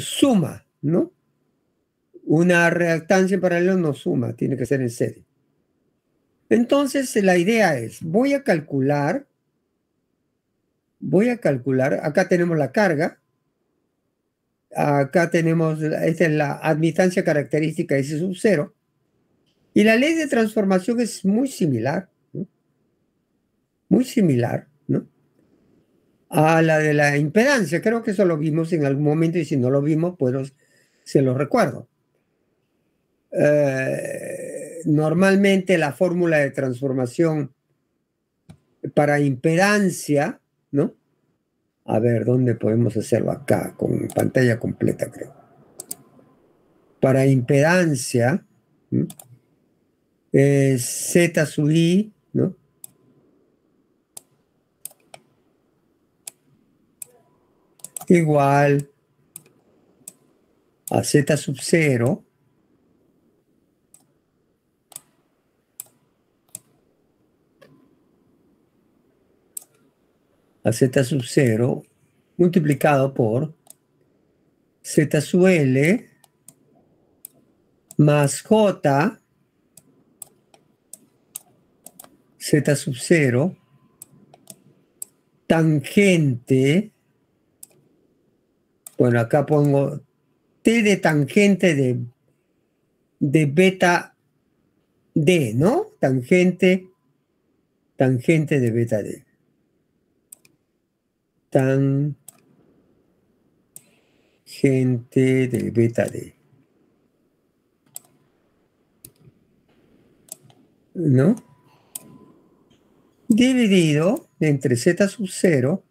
suma, ¿no? Una reactancia en paralelo no suma, tiene que ser en serie. Entonces, la idea es, voy a calcular, voy a calcular, acá tenemos la carga, acá tenemos, esta es la admitancia característica es sub cero, y la ley de transformación es muy similar, muy similar a la de la impedancia. Creo que eso lo vimos en algún momento y si no lo vimos, pues se lo recuerdo. Eh, normalmente la fórmula de transformación para impedancia, ¿no? A ver, ¿dónde podemos hacerlo acá? Con pantalla completa, creo. Para impedancia, eh, Z sub I, ¿no? igual a z sub 0 a z sub 0 multiplicado por z sub l más j z sub 0 tangente bueno, acá pongo T de tangente de, beta D, ¿no? Tangente, tangente de beta D. Tangente de beta D. ¿No? Dividido entre Z sub 0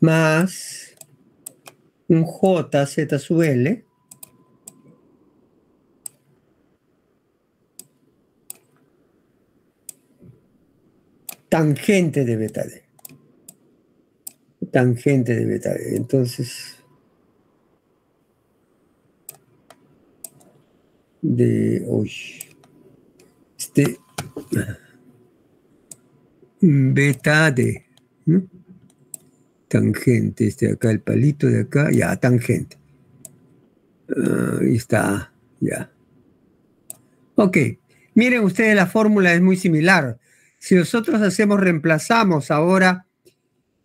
más un J, Z sub L. Tangente de beta D. Tangente de beta Entonces, de hoy. Este beta de tangente, este de acá, el palito de acá, ya, tangente. Ah, ahí está, ya. Ok, miren ustedes, la fórmula es muy similar. Si nosotros hacemos, reemplazamos ahora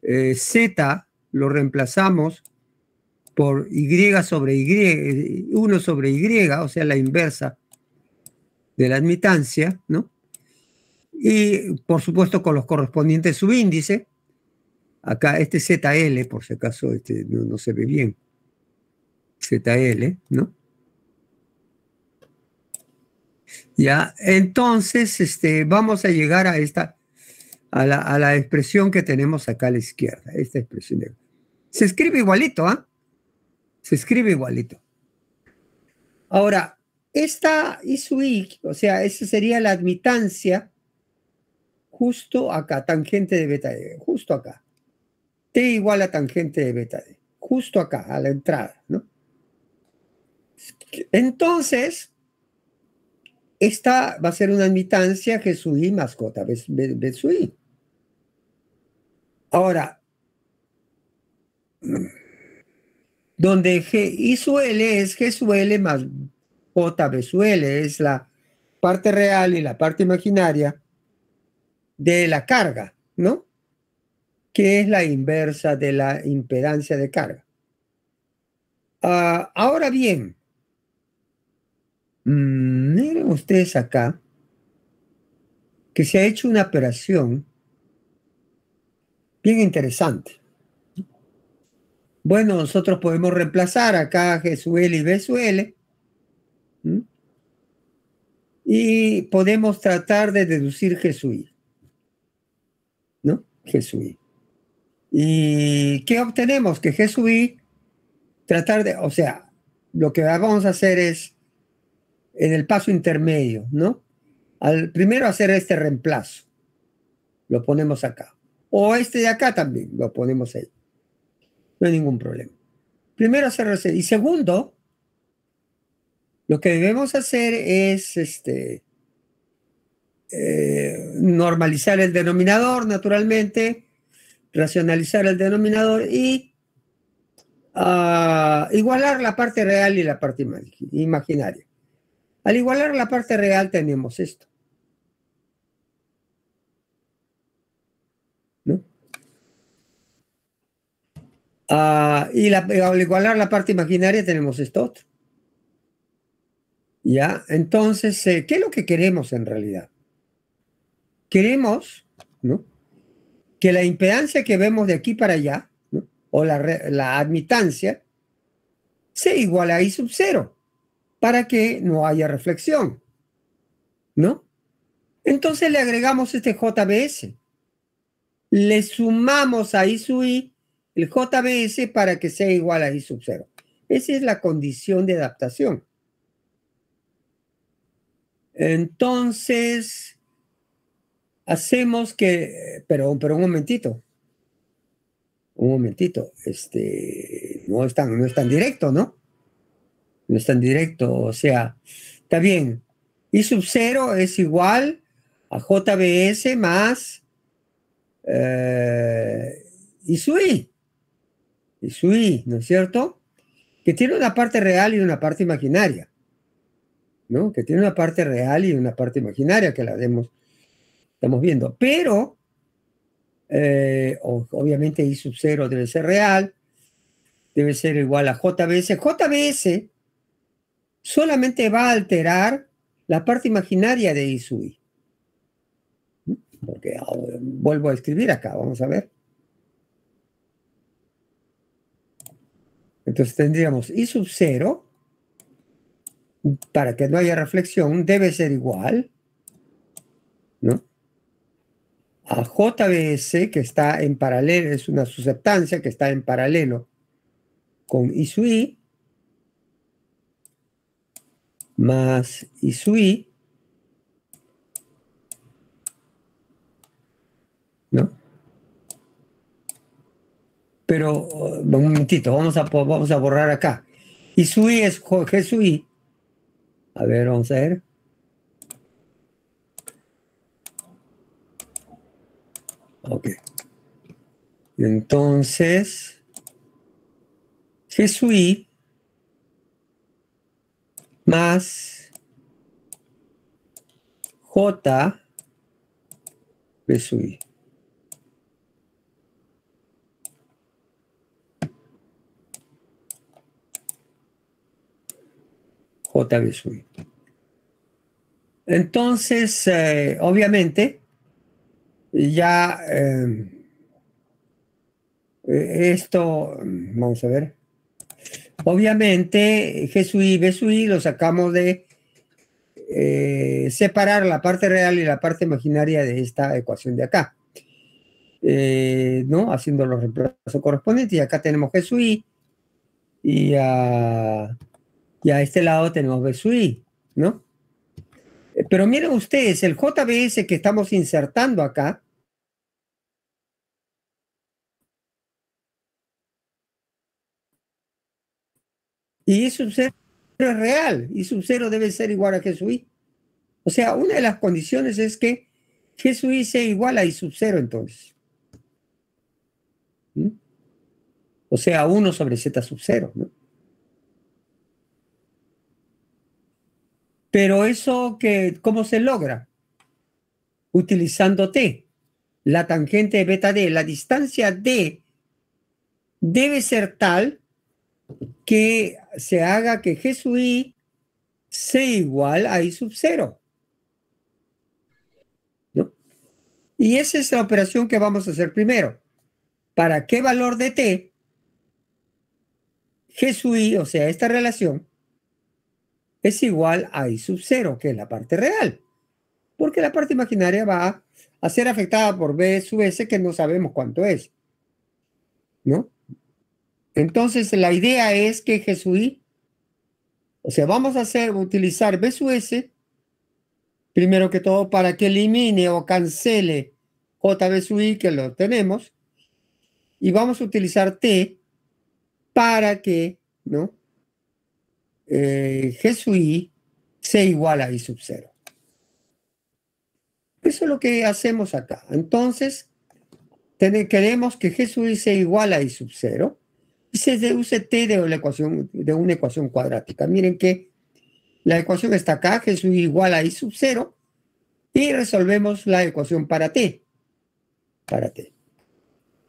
eh, Z, lo reemplazamos por Y sobre Y, 1 sobre Y, o sea, la inversa de la admitancia, ¿no? Y, por supuesto, con los correspondientes subíndices, Acá, este ZL, por si acaso este, no, se ve bien. ZL, ¿no? Ya, entonces este, vamos a llegar a esta, a la, expresión que tenemos acá a la izquierda, esta expresión. se escribe igualito, ¿ah? Se escribe igualito. Ahora, esta i, o sea, esa sería la admitancia justo acá, tangente de beta, justo acá. T igual a tangente de beta D, justo acá, a la entrada, ¿no? Entonces, esta va a ser una admitancia Jesuí mascota, I. Ahora, donde G y su L es G su L más J B L, es la parte real y la parte imaginaria de la carga, ¿no? que es la inversa de la impedancia de carga. Ah, ahora bien, mm, miren ustedes acá que se ha hecho una operación bien interesante. Bueno, nosotros podemos reemplazar acá Jesuel y Besuel, y podemos tratar de deducir Jesuí. ¿No? Jesuí. ¿Y qué obtenemos? Que Jesús, tratar de, o sea, lo que vamos a hacer es en el paso intermedio, ¿no? Al primero hacer este reemplazo, lo ponemos acá. O este de acá también, lo ponemos ahí. No hay ningún problema. Primero hacerlo Y segundo, lo que debemos hacer es este, eh, normalizar el denominador, naturalmente, racionalizar el denominador y ah, igualar la parte real y la parte imaginaria. Al igualar la parte real tenemos esto. ¿No? Ah, y al igualar la parte imaginaria tenemos esto otro. ¿Ya? Entonces, eh, ¿qué es lo que queremos en realidad? Queremos, ¿no? que la impedancia que vemos de aquí para allá, o la, admitancia, sea igual a I sub 0, para que no haya reflexión. ¿No? Entonces le agregamos este JBS. Le sumamos a I sub I el JBS para que sea igual a I sub 0. Esa es la condición de adaptación. Entonces, hacemos que, pero, pero un momentito, un momentito, este, no es tan, no es directo, ¿no? No es tan directo, o sea, está bien, I sub 0 es igual a JBS más eh, I sub I, ¿no es cierto? Que tiene una parte real y una parte imaginaria, ¿no? Que tiene una parte real y una parte imaginaria que la demos estamos viendo. Pero, eh, obviamente I sub 0 debe ser real, debe ser igual a JBS. JBS solamente va a alterar la parte imaginaria de I sub I. Porque ah, vuelvo a escribir acá, vamos a ver. Entonces tendríamos I sub 0, para que no haya reflexión, debe ser igual a JBS, que está en paralelo, es una susceptancia que está en paralelo con ISUI, más ISUI, ¿no? Pero, uh, un momentito, vamos a, vamos a borrar acá. ISUI es JSUI. A ver, vamos a ver. Ok. Entonces, Jesuí más J Jesuí. J Jesuí. Entonces, eh, obviamente, ya em, e, esto, vamos a ver. Obviamente, Jesuí y i lo sacamos de eh, separar la parte real y la parte imaginaria de esta ecuación de acá. Eh, ¿No? Haciendo los reemplazos correspondientes. Y acá tenemos G Y a, y a este lado tenemos I, ¿no? Eh, pero miren ustedes, el JBS que estamos insertando acá, Y sub 0 es real. Y sub cero debe ser igual a Jesuí. O sea, una de las condiciones es que Jesuí sea igual a y sub cero, entonces. ¿Mm? O sea, 1 sobre Z sub 0. Pero eso, que, ¿cómo se logra? Utilizando T. La tangente de beta D. La distancia D debe ser tal que se haga que Jesuí sea igual a I sub 0. ¿No? Y esa es la operación que vamos a hacer primero. ¿Para qué valor de t? Jesuí, o sea, esta relación, es igual a I sub 0, que es la parte real. Porque la parte imaginaria va a ser afectada por B sub S, que no sabemos cuánto es. ¿No? Entonces la idea es que Jesuí, o sea, vamos a hacer, utilizar BSUS, primero que todo para que elimine o cancele JBSUI, que lo tenemos, y vamos a utilizar T para que, ¿no? Eh, Jesuí sea igual a I sub 0. Eso es lo que hacemos acá. Entonces, queremos que Jesuí sea igual a I sub 0 y se deduce de, la ecuación, de una ecuación cuadrática. Miren que la ecuación está acá, que es igual a i sub 0, y resolvemos la ecuación para t. Para t.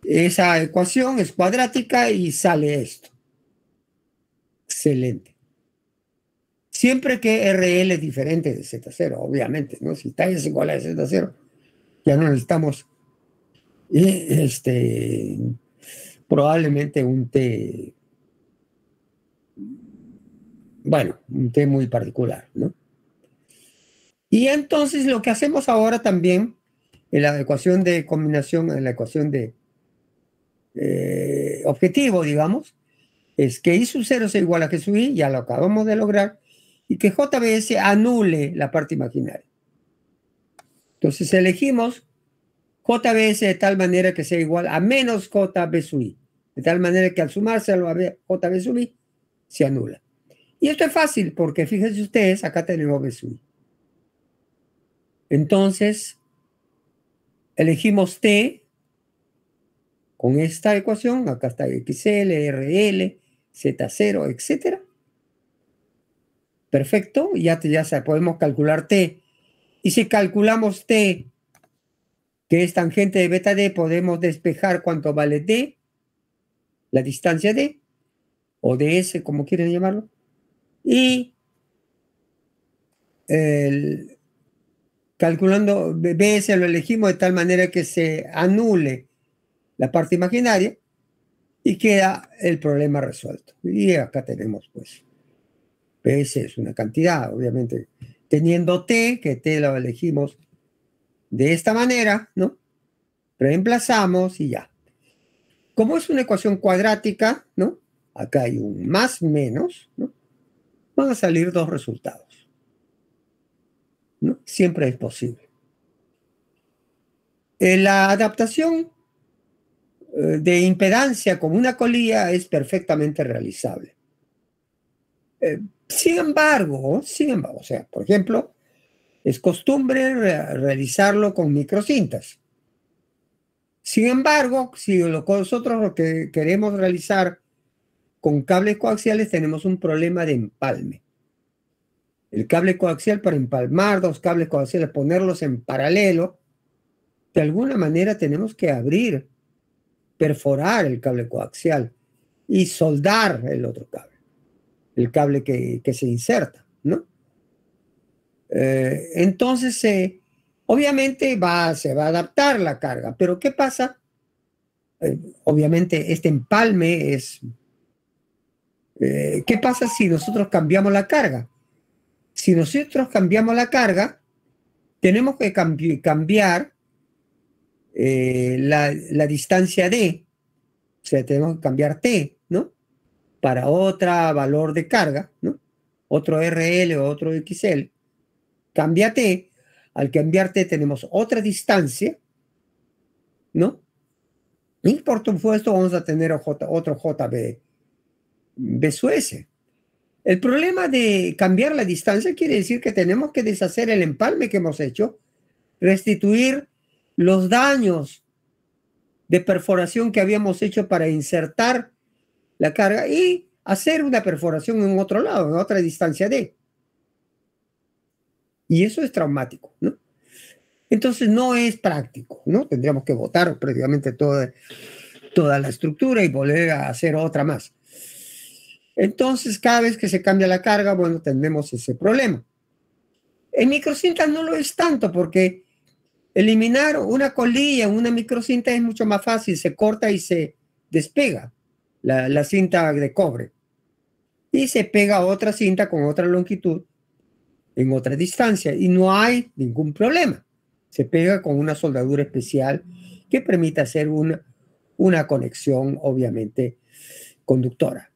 Esa ecuación es cuadrática y sale esto. Excelente. Siempre que RL es diferente de Z0, obviamente, ¿no? Si tal es igual a Z0, ya no necesitamos eh, este, probablemente un té, bueno, un té muy particular, ¿no? Y entonces lo que hacemos ahora también, en la ecuación de combinación, en la ecuación de eh, objetivo, digamos, es que I sub 0 sea igual a que sub i, ya lo acabamos de lograr, y que JBS anule la parte imaginaria. Entonces elegimos JBS de tal manera que sea igual a menos JB sub i, de tal manera que al sumárselo a JB sub i se anula. Y esto es fácil porque fíjense ustedes, acá tenemos B sub i. Entonces, elegimos T con esta ecuación, acá está XL, RL, Z0, etc. Perfecto, ya, ya podemos calcular T. Y si calculamos T que es tangente de beta D, podemos despejar cuánto vale D, la distancia D, o DS, como quieren llamarlo, y calculando BS lo elegimos de tal manera que se anule la parte imaginaria y queda el problema resuelto. Y acá tenemos pues BS es una cantidad, obviamente, teniendo T, que T lo elegimos de esta manera, ¿no? Reemplazamos y ya. Como es una ecuación cuadrática, ¿no? Acá hay un más menos, ¿no? Van a salir dos resultados. ¿no? Siempre es posible. Eh, la adaptación eh, de impedancia con una colía es perfectamente realizable. Eh, sin embargo, sin embargo, o sea, por ejemplo, es costumbre realizarlo con microcintas. Sin embargo, si nosotros lo que queremos realizar con cables coaxiales, tenemos un problema de empalme. El cable coaxial para empalmar dos cables coaxiales, ponerlos en paralelo, de alguna manera tenemos que abrir, perforar el cable coaxial y soldar el otro cable, el cable que se inserta, ¿no? Eh, entonces, obviamente va, se va a adaptar la carga, pero ¿qué pasa? Eh, obviamente este empalme es... Eh, ¿Qué pasa si nosotros cambiamos la carga? Si nosotros cambiamos la carga, tenemos que cambiar la, distancia D, o sea, tenemos que cambiar T, ¿no? Para otro valor de carga, ¿no? Otro RL o otro XL. T, Al cambiarte tenemos otra distancia, ¿no? Y por supuesto vamos a tener otro JB BSUS. El problema de cambiar la distancia quiere decir que tenemos que deshacer el empalme que hemos hecho, restituir los daños de perforación que habíamos hecho para insertar la carga y hacer una perforación en otro lado, en otra distancia D. Y eso es traumático, ¿no? Entonces no es práctico, ¿no? Tendríamos que votar prácticamente toda, toda la estructura y volver a hacer otra más. Entonces, cada vez que se cambia la carga, bueno, tenemos ese problema. En microcinta no lo es tanto porque eliminar una colilla en una microcinta es mucho más fácil, se corta y se despega la, la cinta de cobre. Y se pega otra cinta con otra longitud en otra distancia y no hay ningún problema. Se pega con una soldadura especial que permita hacer una, una conexión, obviamente, conductora,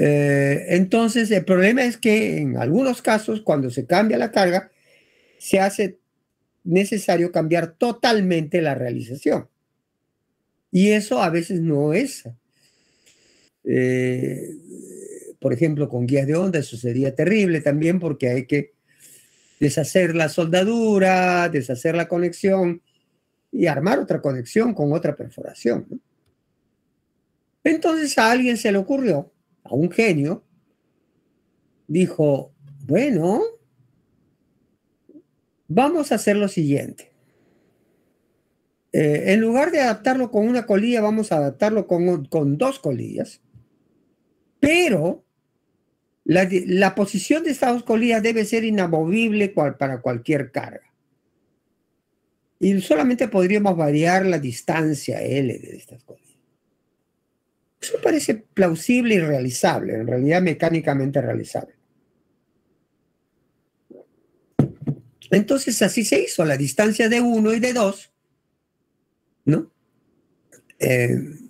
eh, entonces, el problema es que en algunos casos, cuando se cambia la carga, se hace necesario cambiar totalmente la realización. Y eso a veces no es eh, por ejemplo, con guías de onda, eso sería terrible también porque hay que deshacer la soldadura, deshacer la conexión y armar otra conexión con otra perforación. Entonces a alguien se le ocurrió, a un genio, dijo, bueno, vamos a hacer lo siguiente. Eh, en lugar de adaptarlo con una colilla, vamos a adaptarlo con, con dos colillas, pero la, posición de esta colillas debe ser inamovible para cualquier carga. Y solamente podríamos variar la distancia L de estas colillas. Eso parece plausible y realizable, en realidad mecánicamente realizable. Entonces así se hizo, la distancia de 1 y de 2, ¿no? Eh,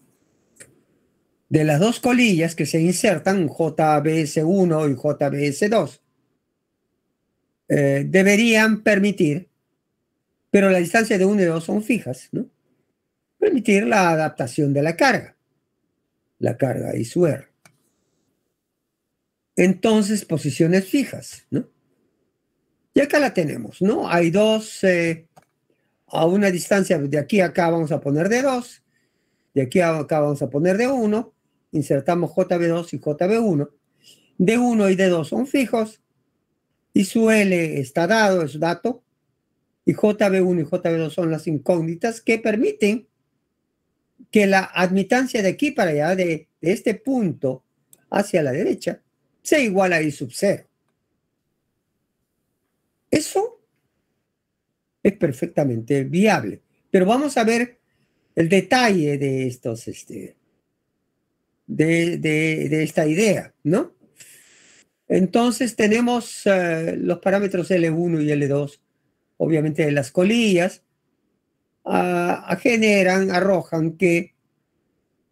de las dos colillas que se insertan, JBS1 y JBS2, eh, deberían permitir, pero la distancia de 1 y dos son fijas, ¿no? permitir la adaptación de la carga, la carga y su Entonces, posiciones fijas, ¿no? Y acá la tenemos, ¿no? Hay dos, eh, a una distancia de aquí a acá vamos a poner de dos de aquí a acá vamos a poner de uno insertamos JB2 y JB1. D1 y D2 son fijos y su L está dado, es dato, y JB1 y JB2 son las incógnitas que permiten que la admitancia de aquí para allá, de, este punto hacia la derecha, sea igual a I sub 0. Eso es perfectamente viable. Pero vamos a ver el detalle de estos este, de, esta idea, ¿no? Entonces tenemos eh, los parámetros L1 y L2, obviamente de las colillas, generan, arrojan que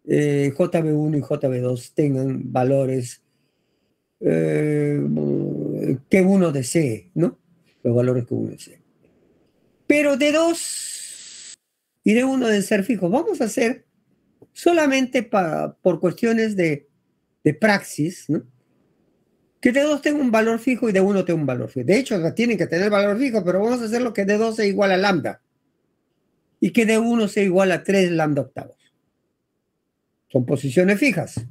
eh, JB1 y JB2 tengan valores eh, que uno desee, ¿no? Los valores que uno desee. Pero de dos y de uno de ser fijo vamos a hacer solamente por cuestiones de, praxis, que de 2 tenga un valor fijo y de 1 tenga un valor fijo. De hecho, tienen que tener valor fijo, pero vamos a hacerlo que de 2 sea igual a lambda y que de 1 sea igual a 3 lambda octavos. Son posiciones fijas.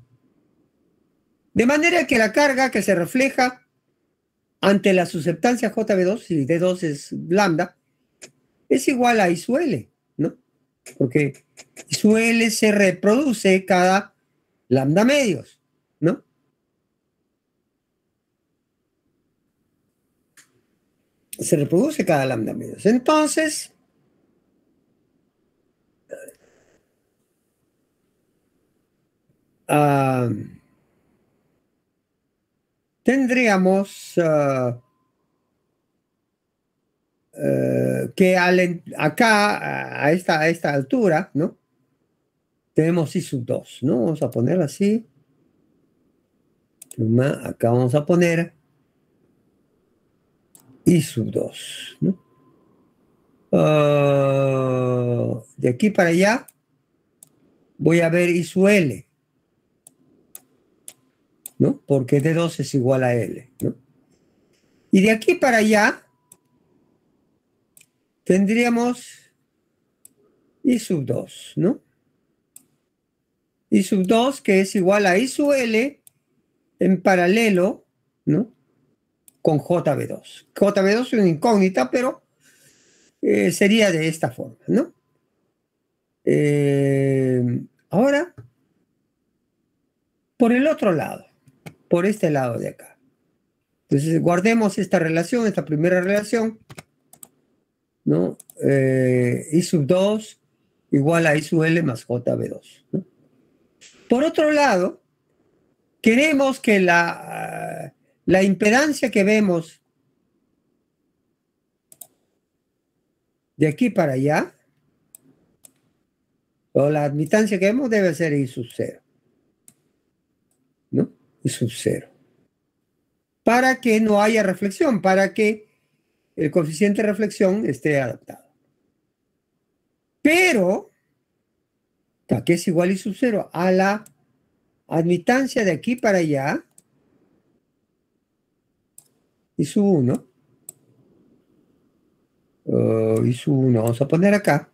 De manera que la carga que se refleja ante la susceptancia JB2, si D2 es lambda, es igual a I suele porque suele se reproduce cada lambda medios, ¿no? Se reproduce cada lambda medios. Entonces, ah, tendríamos... Ah, ah, que acá, a esta, esta altura, ¿no? Tenemos sub 2, ¿no? Vamos a poner así. acá vamos a poner sub 2, ¿no? Ah, de aquí para allá voy a ver sub L, ¿no? Porque D2 es igual a L, ¿no? Y de aquí para allá tendríamos I 2, ¿no? I 2 que es igual a I sub en paralelo, ¿no? Con JB2. JB2 es una incógnita, pero eh, sería de esta forma, ¿no? Eh, ahora, por el otro lado, por este lado de acá. Entonces, guardemos esta relación, esta primera relación, ¿no? Eh, I sub 2 igual a I sub L más JB2. ¿no? Por otro lado, queremos que la, ah, la impedancia que vemos de aquí para allá, o la admitancia que vemos debe ser I sub 0. ¿No? I sub 0. Para que no haya reflexión, para que el coeficiente de reflexión esté adaptado. Pero, ¿para qué es igual y sub cero? A la admitancia de aquí para allá y sub 1. I y sub 1, vamos a poner acá.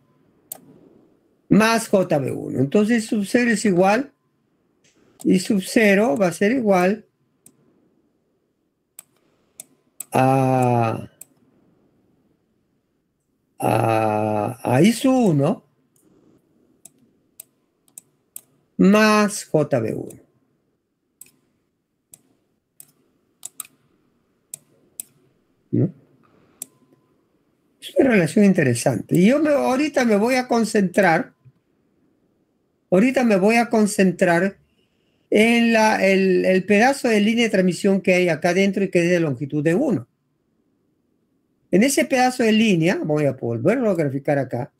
Más JB1. Entonces sub 0 es igual. Y sub 0 va a ser igual a a, a 1 más JB1. Es una relación interesante. Y yo ahorita me voy a concentrar, ahorita me voy a concentrar en el, pedazo de línea de transmisión que hay acá adentro y que es de longitud de 1. En ese pedazo de línea, voy a volverlo a graficar acá,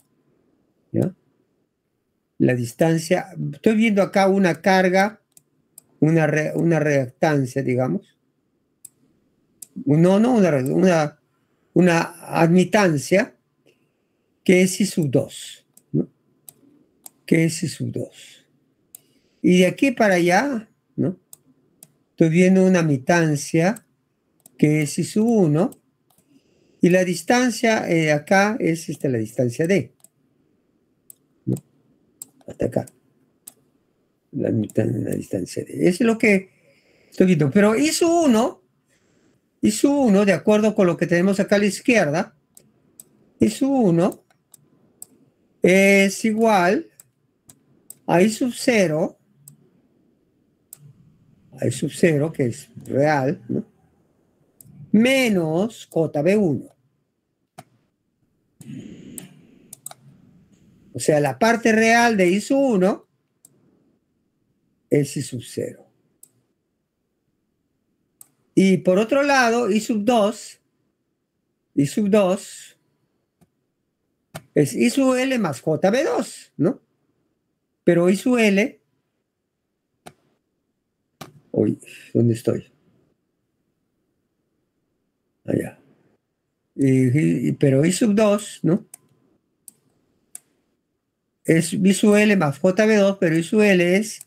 la distancia, estoy viendo acá una carga, una, una reactancia, digamos, no, no, una, admitancia, que es I sub 2, ¿no? que es I sub 2. Y de aquí para allá, ¿no? estoy viendo una admitancia, que es I sub 1, y la distancia de eh, acá es este, la distancia D. Hasta acá. La mitad de la distancia D. Eso es lo que estoy viendo. Pero 1. 1 sub 1, de acuerdo con lo que tenemos acá a la izquierda, sub 1. es igual a I sub 0, I sub 0, que es real, ¿no? menos JB1. O sea, la parte real de sub 1 es I sub 0. Y por otro lado, I sub 2, I sub 2 es I sub L más JB2, ¿no? Pero I sub L, uy, ¿dónde estoy? Allá. y, pero I sub 2, ¿no? es ISUL más JB2, pero ISUL es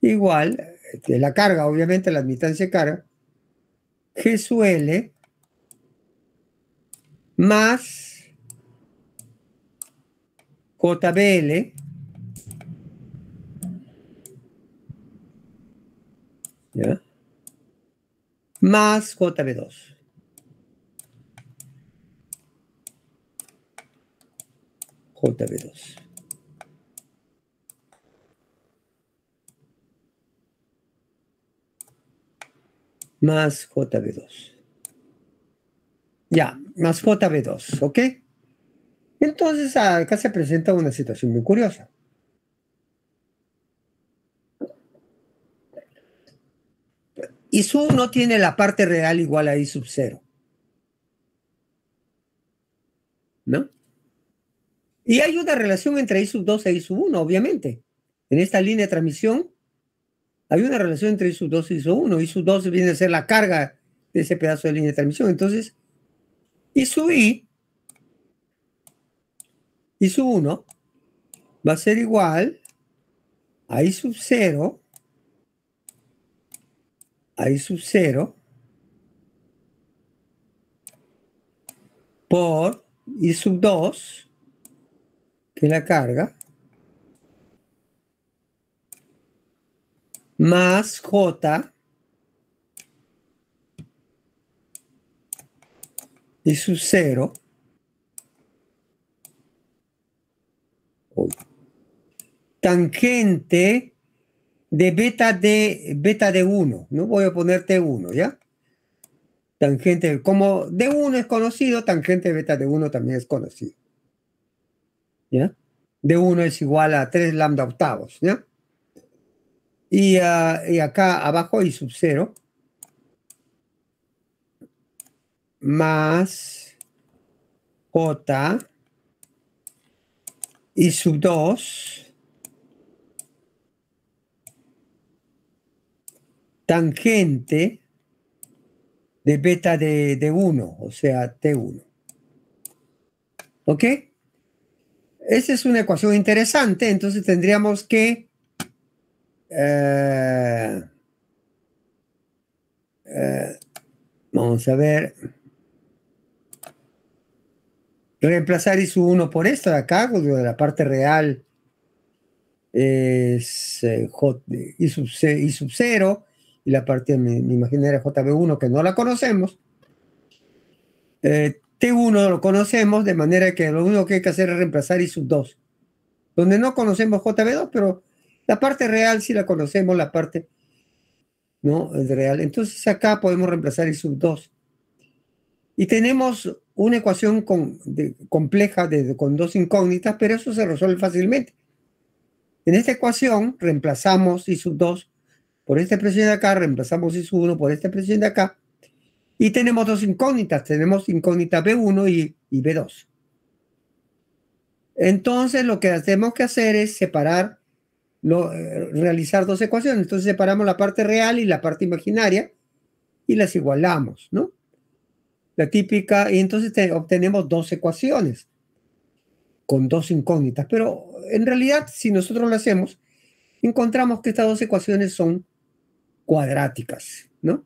igual, de la carga, obviamente, la admitancia de carga, GSUL más JBL ¿ya? más JB2. JB2. más JB2. Ya, más JB2, ¿ok? Entonces ah, acá se presenta una situación muy curiosa. Y sub no tiene la parte real igual a I sub 0. ¿No? Y hay una relación entre I sub 2 e I sub 1, obviamente. En esta línea de transmisión hay una relación entre i 2 y i 1 i 2 viene a ser la carga de ese pedazo de línea de transmisión. Entonces, i 1 va a ser igual a I sub 0, a sub 0 por I sub 2, que es la carga, más J y su cero. Tangente de beta de beta de 1. No voy a ponerte 1 ¿ya? Tangente, como de 1 es conocido, tangente de beta de 1 también es conocido. ya De D1 es igual a 3 lambda octavos, ¿ya? Y, uh, y acá abajo y sub 0 más J y sub 2 tangente de beta de, de 1, o sea, T1. ¿Ok? Esa es una ecuación interesante, entonces tendríamos que eh, eh, vamos a ver. Reemplazar sub 1 por esta de acá, pues, de la parte real es I, eh, 0 y la parte me, imaginaria JB1 que no la conocemos. T1 lo conocemos de manera que lo único que hay que hacer es reemplazar I 2, donde no conocemos JB2, pero la parte real sí la conocemos, la parte ¿no? es real. Entonces acá podemos reemplazar I sub 2. Y tenemos una ecuación con, compleja de, con dos incógnitas, pero eso se resuelve fácilmente. En esta ecuación reemplazamos I sub 2 por esta expresión de acá, reemplazamos I sub 1 por esta expresión de acá, y tenemos dos incógnitas, tenemos incógnita B1 y, y B2. Entonces lo que tenemos que hacer es separar eh, realizar dos ecuaciones. Entonces separamos la parte real y la parte imaginaria y las igualamos, ¿no? La típica, y entonces obtenemos dos ecuaciones con dos incógnitas. Pero en realidad, si nosotros lo hacemos, encontramos que estas dos ecuaciones son cuadráticas, ¿no?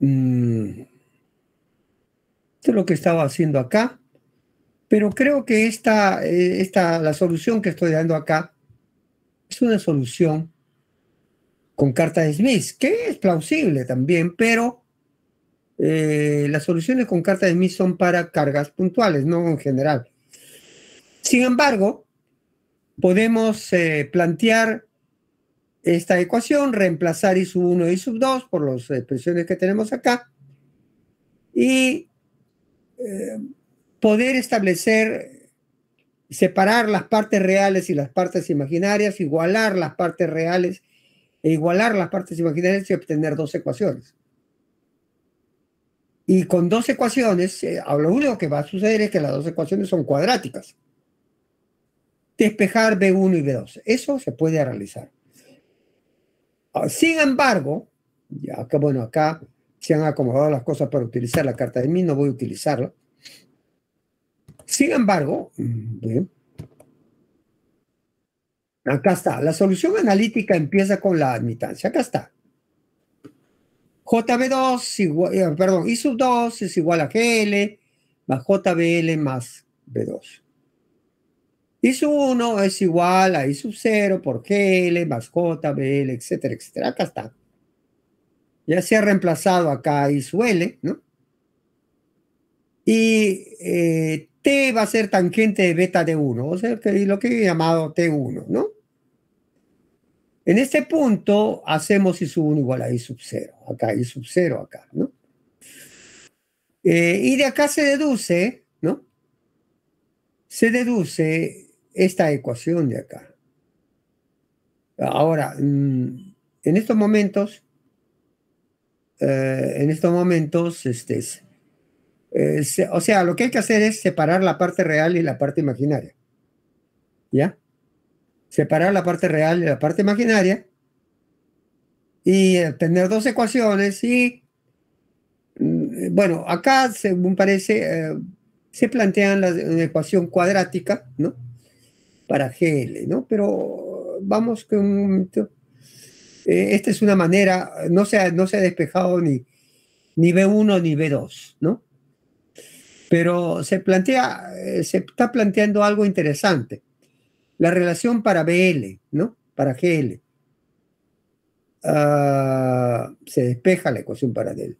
Mm. Esto es lo que estaba haciendo acá. Pero creo que esta, eh, esta, la solución que estoy dando acá es una solución con carta de Smith, que es plausible también, pero eh, las soluciones con carta de Smith son para cargas puntuales, no en general. Sin embargo, podemos eh, plantear esta ecuación, reemplazar I sub 1 y sub 2 por las expresiones que tenemos acá y poder establecer, separar las partes reales y las partes imaginarias, igualar las partes reales e igualar las partes imaginarias y obtener dos ecuaciones. Y con dos ecuaciones, eh, lo único que va a suceder es que las dos ecuaciones son cuadráticas. Despejar B1 y B2. Eso se puede realizar. Ah, sin embargo, ya que bueno, acá se han acomodado las cosas para utilizar la carta de mí, no voy a utilizarla. Sin embargo, acá está, la solución analítica empieza con la admitancia, acá está. JB2, eh, perdón, I sub 2 es igual a GL más JBL más B2. I sub 1 es igual a I sub 0 por GL más JBL, etcétera, etcétera. Acá está. Ya se ha reemplazado acá I sub L, ¿no? Y eh, T va a ser tangente de beta de 1, o sea, lo que he llamado T1, ¿no? En este punto hacemos I sub 1 igual a I sub 0, acá, I sub 0, acá, ¿no? Eh, y de acá se deduce, ¿no? Se deduce esta ecuación de acá. Ahora, mm, en estos momentos, eh, en estos momentos, este es, eh, o sea, lo que hay que hacer es separar la parte real y la parte imaginaria. ¿Ya? Separar la parte real y la parte imaginaria y eh, tener dos ecuaciones y, mm, bueno, acá, según parece, eh, se plantean la, ecuación cuadrática, ¿no? Para GL, ¿no? Pero vamos que un momento... esta es una manera, no se ha, no se ha despejado ni, ni B1 ni B2, ¿no? Pero se plantea, eh, se está planteando algo interesante. La relación para BL, ¿no? Para GL. Ah, se despeja la ecuación para DL.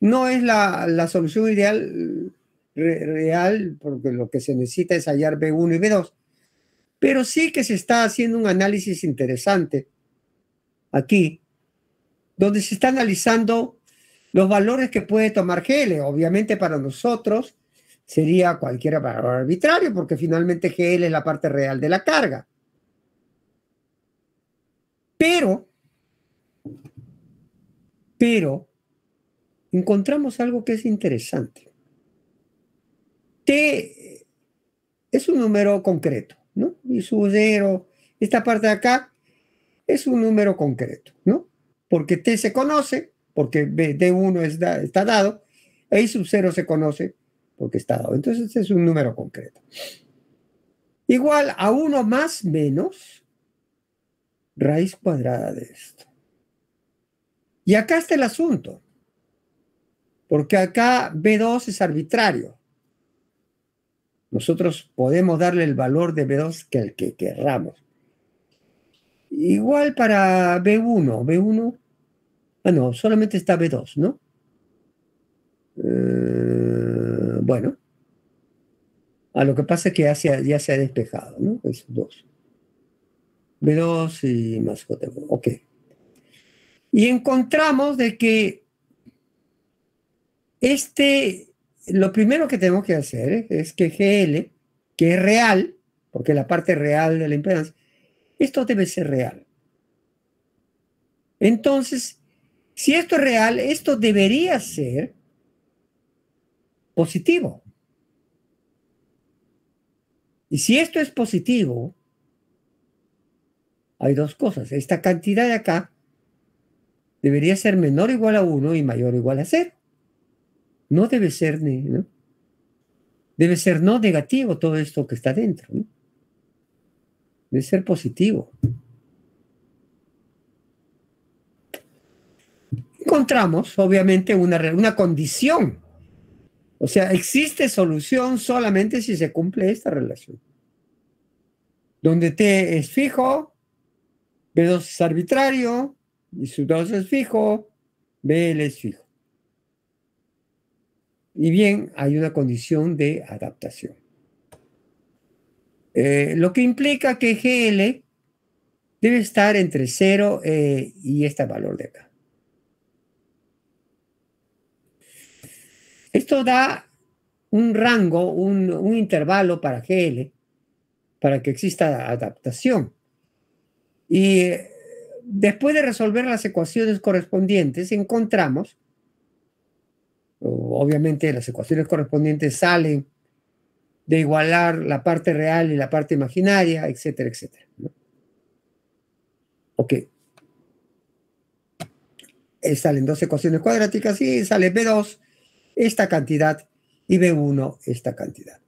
No es la, la solución ideal real, porque lo que se necesita es hallar B1 y B2, pero sí que se está haciendo un análisis interesante aquí, donde se está analizando los valores que puede tomar GL, obviamente para nosotros sería cualquier valor arbitrario, porque finalmente GL es la parte real de la carga. Pero, pero, encontramos algo que es interesante. T es un número concreto, ¿no? Y su cero, esta parte de acá, es un número concreto, ¿no? Porque T se conoce, porque D1 está dado, e sub 0 se conoce porque está dado. Entonces es un número concreto. Igual a 1 más menos raíz cuadrada de esto. Y acá está el asunto, porque acá B2 es arbitrario. Nosotros podemos darle el valor de B2 que el que querramos. Igual para B1, B1 no, solamente está B2, ¿no? Eh, bueno. A ah, lo que pasa es que ya se, ha, despejado, ¿no? Es dos. B2 y más j Ok. Y encontramos de que este, lo primero que tenemos que hacer es que GL, que es real, porque la parte real de la impedancia, esto debe ser real. Entonces, si esto es real, esto debería ser positivo. Y si esto es positivo, hay dos cosas. Esta cantidad de acá debería ser menor o igual a 1 y mayor o igual a 0. No debe ser, debe ser no negativo todo esto que está dentro. Debe ser positivo. encontramos, obviamente, una, una condición. O sea, existe solución solamente si se cumple esta relación. Donde T es fijo, B2 es arbitrario, y su 2 es fijo, BL es fijo. Y bien, hay una condición de adaptación. Eh, lo que implica que GL debe estar entre 0 e y este valor de acá. Esto da un rango, un, intervalo para GL, para que exista adaptación. Y eh, después de resolver las ecuaciones correspondientes, encontramos, obviamente las ecuaciones correspondientes salen de igualar la parte real y la parte imaginaria, etcétera, etcétera. Ok. salen dos ecuaciones cuadráticas y sale B2 esta cantidad y B1 esta cantidad.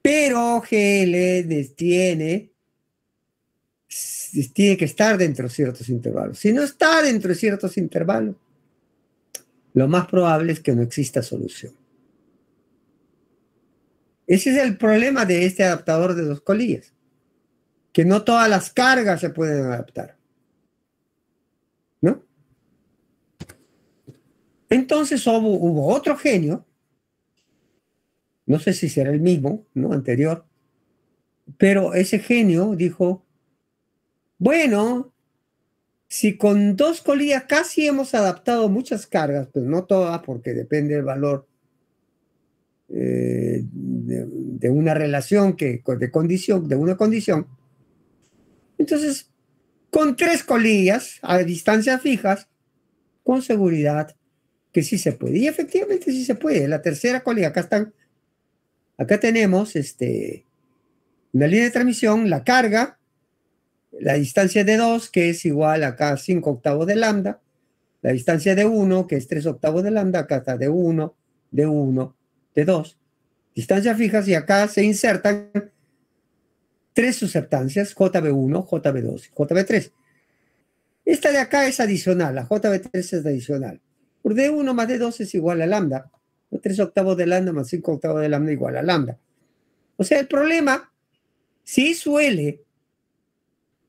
Pero GL tiene, tiene que estar dentro de ciertos intervalos. Si no está dentro de ciertos intervalos, lo más probable es que no exista solución. Ese es el problema de este adaptador de dos colillas, que no todas las cargas se pueden adaptar. ¿No? Entonces hubo, otro genio, no sé si será el mismo, ¿no? Anterior, pero ese genio dijo, bueno, si con dos colillas casi hemos adaptado muchas cargas, pues no todas, porque depende del valor eh, de, una relación que, de condición, de una condición. Entonces, con tres colillas a distancias fijas, con seguridad que sí se puede. Y efectivamente sí se puede. La tercera, coliga Acá están. Acá tenemos este, una línea de transmisión, la carga, la distancia de 2, que es igual acá 5 octavos de lambda, la distancia de 1, que es 3 octavos de lambda, acá está de 1, de 1, de 2. Distancias fijas y acá se insertan tres susceptancias, JB1, JB2 y JB3. Esta de acá es adicional, la JB3 es adicional. Por D1 más D2 es igual a lambda. 3 octavos de lambda más 5 octavos de lambda igual a lambda. O sea, el problema, si su L,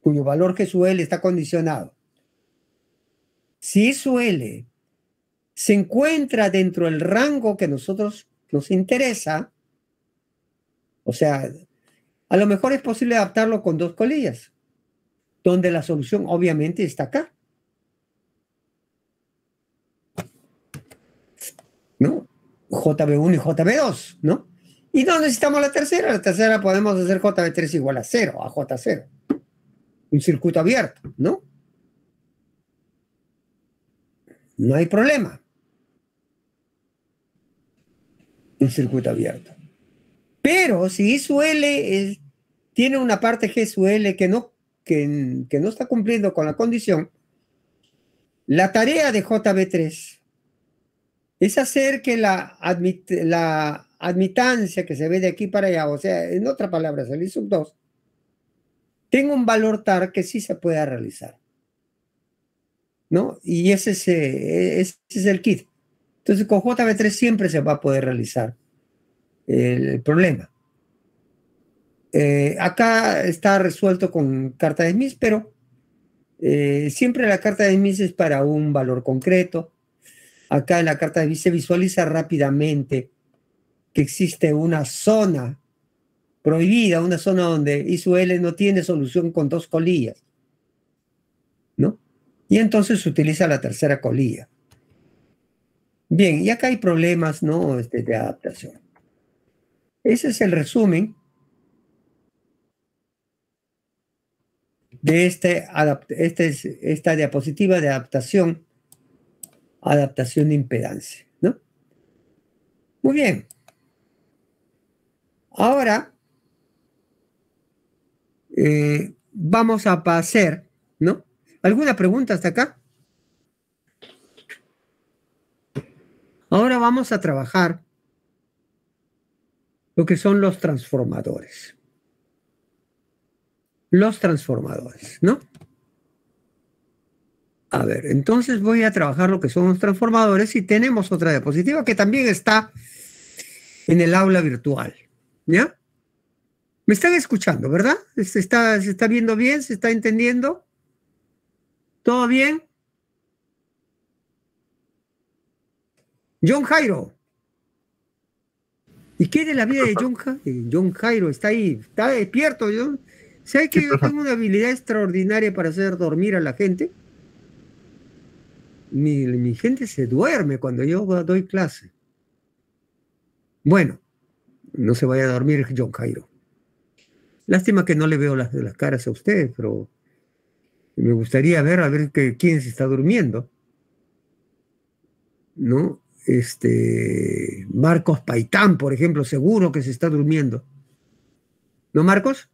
cuyo valor que su L está condicionado, si su L se encuentra dentro del rango que a nosotros nos interesa, o sea, a lo mejor es posible adaptarlo con dos colillas, donde la solución obviamente está acá. JB1 y JB2, ¿no? Y no necesitamos la tercera. La tercera podemos hacer JB3 igual a 0, a J0. Un circuito abierto, ¿no? No hay problema. Un circuito abierto. Pero si I L es, tiene una parte G que no, que, que no está cumpliendo con la condición, la tarea de JB3 es hacer que la, admitancia que se ve de aquí para allá, o sea, en otras palabras, el sub 2, tenga un valor TAR que sí se pueda realizar. ¿No? Y ese es, eh, el kit. Entonces con JB3 siempre se va a poder realizar el problema. Eh, acá está resuelto con carta de Smith, pero eh, siempre la carta de Smith es para un valor concreto acá en la carta de se visualiza rápidamente que existe una zona prohibida, una zona donde Israel no tiene solución con dos colillas. ¿No? Y entonces se utiliza la tercera colilla. Bien, y acá hay problemas ¿no? Este, de adaptación. Ese es el resumen de este este esta diapositiva de adaptación adaptación de impedancia. ¿no? Muy bien. Ahora eh, vamos a pasar, ¿no? ¿Alguna pregunta hasta acá? Ahora vamos a trabajar lo que son los transformadores. Los transformadores, ¿no? A ver, entonces voy a trabajar lo que son los transformadores y tenemos otra diapositiva que también está en el aula virtual. ¿Ya? ¿Me están escuchando, verdad? ¿Se está, se está viendo bien? ¿Se está entendiendo? ¿Todo bien? John Jairo. ¿Y qué de la vida de John, Jairo? Eh, John Jairo? Está ahí, está despierto, Yo ¿Sabes que yo tengo una habilidad extraordinaria para hacer dormir a la gente? mi, gente se duerme cuando yo doy clase. Bueno, no se vaya a dormir John Cairo. Lástima que no le veo las, las caras a ustedes, pero me gustaría ver a ver que, quién se está durmiendo. ¿No? Este Marcos Paitán, por ejemplo, seguro que se está durmiendo. ¿No, Marcos?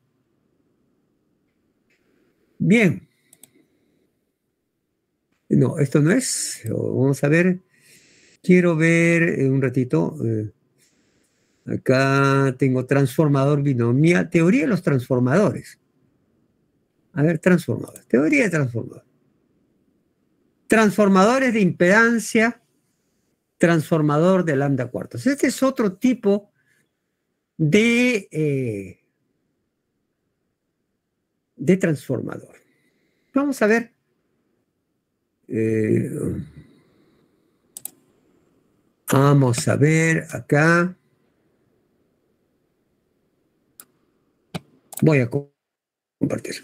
Bien. No, esto no es. Vamos a ver. Quiero ver eh, un ratito. Eh, acá tengo transformador binomial, teoría de los transformadores. A ver, transformador, Teoría de transformador. Transformadores de impedancia, transformador de lambda cuartos. Este es otro tipo de, eh, de transformador. Vamos a ver eh, vamos a ver acá. Voy a compartir.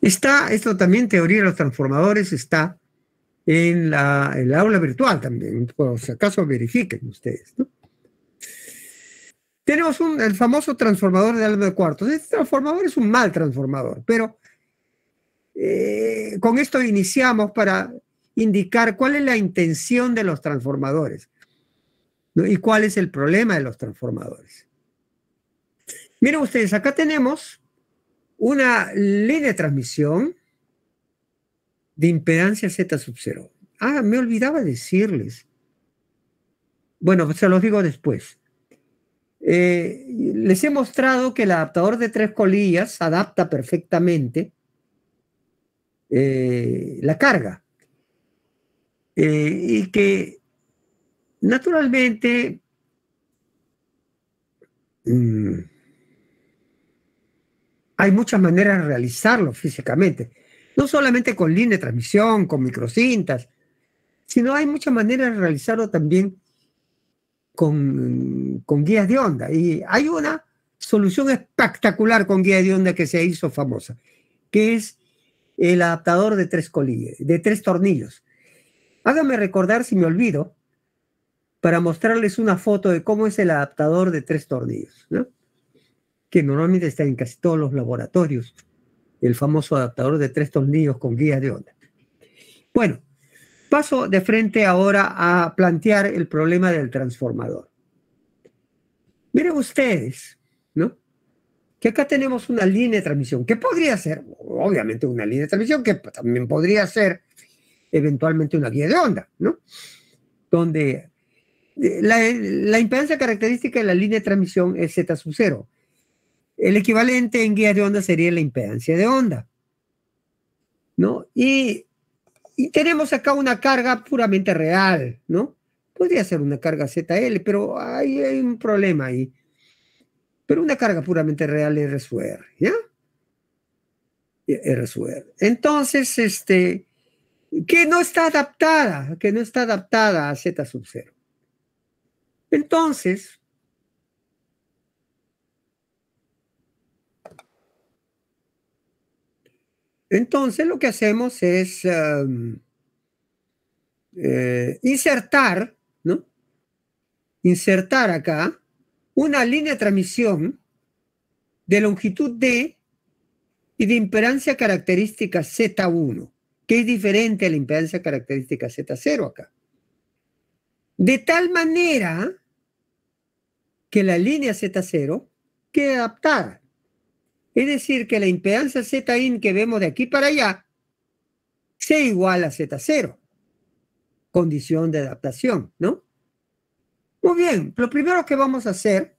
Está, esto también, teoría de los transformadores, está en la, en aula virtual también, por si acaso verifiquen ustedes. Tenemos el famoso transformador de alma de cuartos. Este transformador es un mal transformador, pero eh, con esto iniciamos para indicar cuál es la intención de los transformadores y cuál es el problema de los transformadores. Miren ustedes, acá tenemos una línea de transmisión de impedancia Z sub 0. Ah, me olvidaba decirles. Bueno, se los digo después. Eh, les he mostrado que el adaptador de tres colillas adapta perfectamente eh, la carga. Eh, y que naturalmente mm, hay muchas maneras de realizarlo físicamente, no solamente con línea de transmisión, con microcintas, sino hay muchas maneras de realizarlo también con, con guías de onda. Y hay una solución espectacular con guía de onda que se hizo famosa, que es el adaptador de tres de tres tornillos. Hágame recordar si me olvido para mostrarles una foto de cómo es el adaptador de tres tornillos, que normalmente está en casi todos los laboratorios, el famoso adaptador de tres tornillos con guía de onda. Bueno, paso de frente ahora a plantear el problema del transformador. Miren ustedes que acá tenemos una línea de transmisión, que podría ser, obviamente, una línea de transmisión, que también podría ser eventualmente una guía de onda, ¿no? Donde eh, la, impedancia característica de la línea de transmisión es Z sub 0. El equivalente en guía de onda sería la impedancia de onda, ¿no? Y, tenemos acá una carga puramente real, ¿no? Podría ser una carga ZL, pero hay un problema ahí pero una carga puramente real RSUR, ¿ya? RSUR. Entonces, este, que no está adaptada, que no está adaptada a Z sub 0. Entonces, Entonces lo que hacemos es um, eh, insertar, ¿no? Insertar acá una línea de transmisión de longitud D y de impedancia característica Z1, que es diferente a la impedancia característica Z0 acá. De tal manera que la línea Z0 quede adaptada. Es decir, que la impedancia Zin que vemos de aquí para allá sea igual a Z0. Condición de adaptación, ¿no? Muy bien, lo primero que vamos a hacer,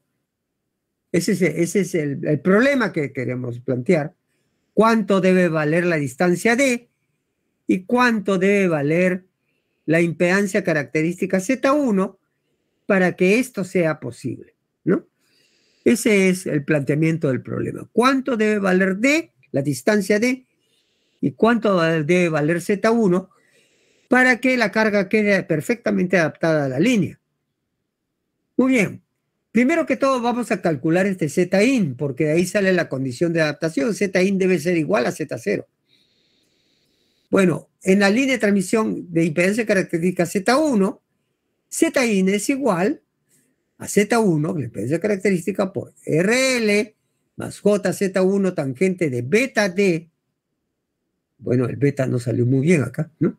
ese es, ese es el, problema que queremos plantear, cuánto debe valer la distancia D y cuánto debe valer la impedancia característica Z1 para que esto sea posible, ¿no? Ese es el planteamiento del problema. ¿Cuánto debe valer D, la distancia D, y cuánto debe valer Z1 para que la carga quede perfectamente adaptada a la línea? Muy bien. Primero que todo vamos a calcular este ZIN, porque de ahí sale la condición de adaptación. ZIN debe ser igual a z0. Bueno, en la línea de transmisión de impedancia característica z1, ZIN es igual a z1, la impedancia característica por RL más jz1 tangente de beta d. Bueno, el beta no salió muy bien acá, ¿no?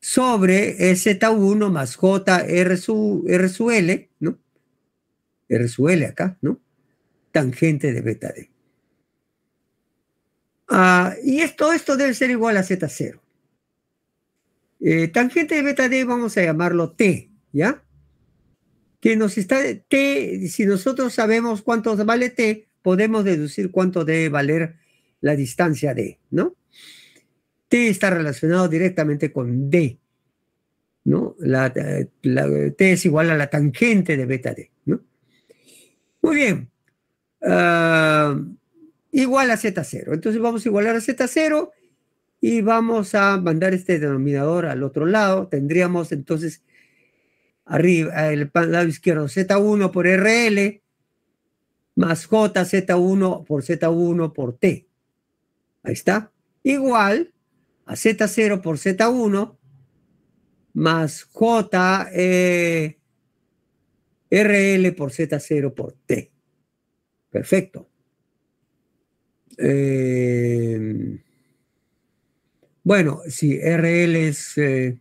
sobre Z1 más J R L, ¿no? R L acá, ¿no? Tangente de beta D. Ah, y esto, esto debe ser igual a Z0. Eh, tangente de beta D vamos a llamarlo T, ¿ya? Que nos está, T, si nosotros sabemos cuánto vale T, podemos deducir cuánto debe valer la distancia D, ¿no? T está relacionado directamente con D. ¿no? T es igual a la tangente de beta D. ¿no? Muy bien. Ah, igual a Z0. Entonces vamos a igualar a Z0 y vamos a mandar este denominador al otro lado. Tendríamos entonces arriba, el lado izquierdo, Z1 por RL más jz 1 por Z1 por T. Ahí está. Igual a Z0 por Z1 más J eh, RL por Z0 por T. Perfecto. Eh, bueno, si RL es... Eh,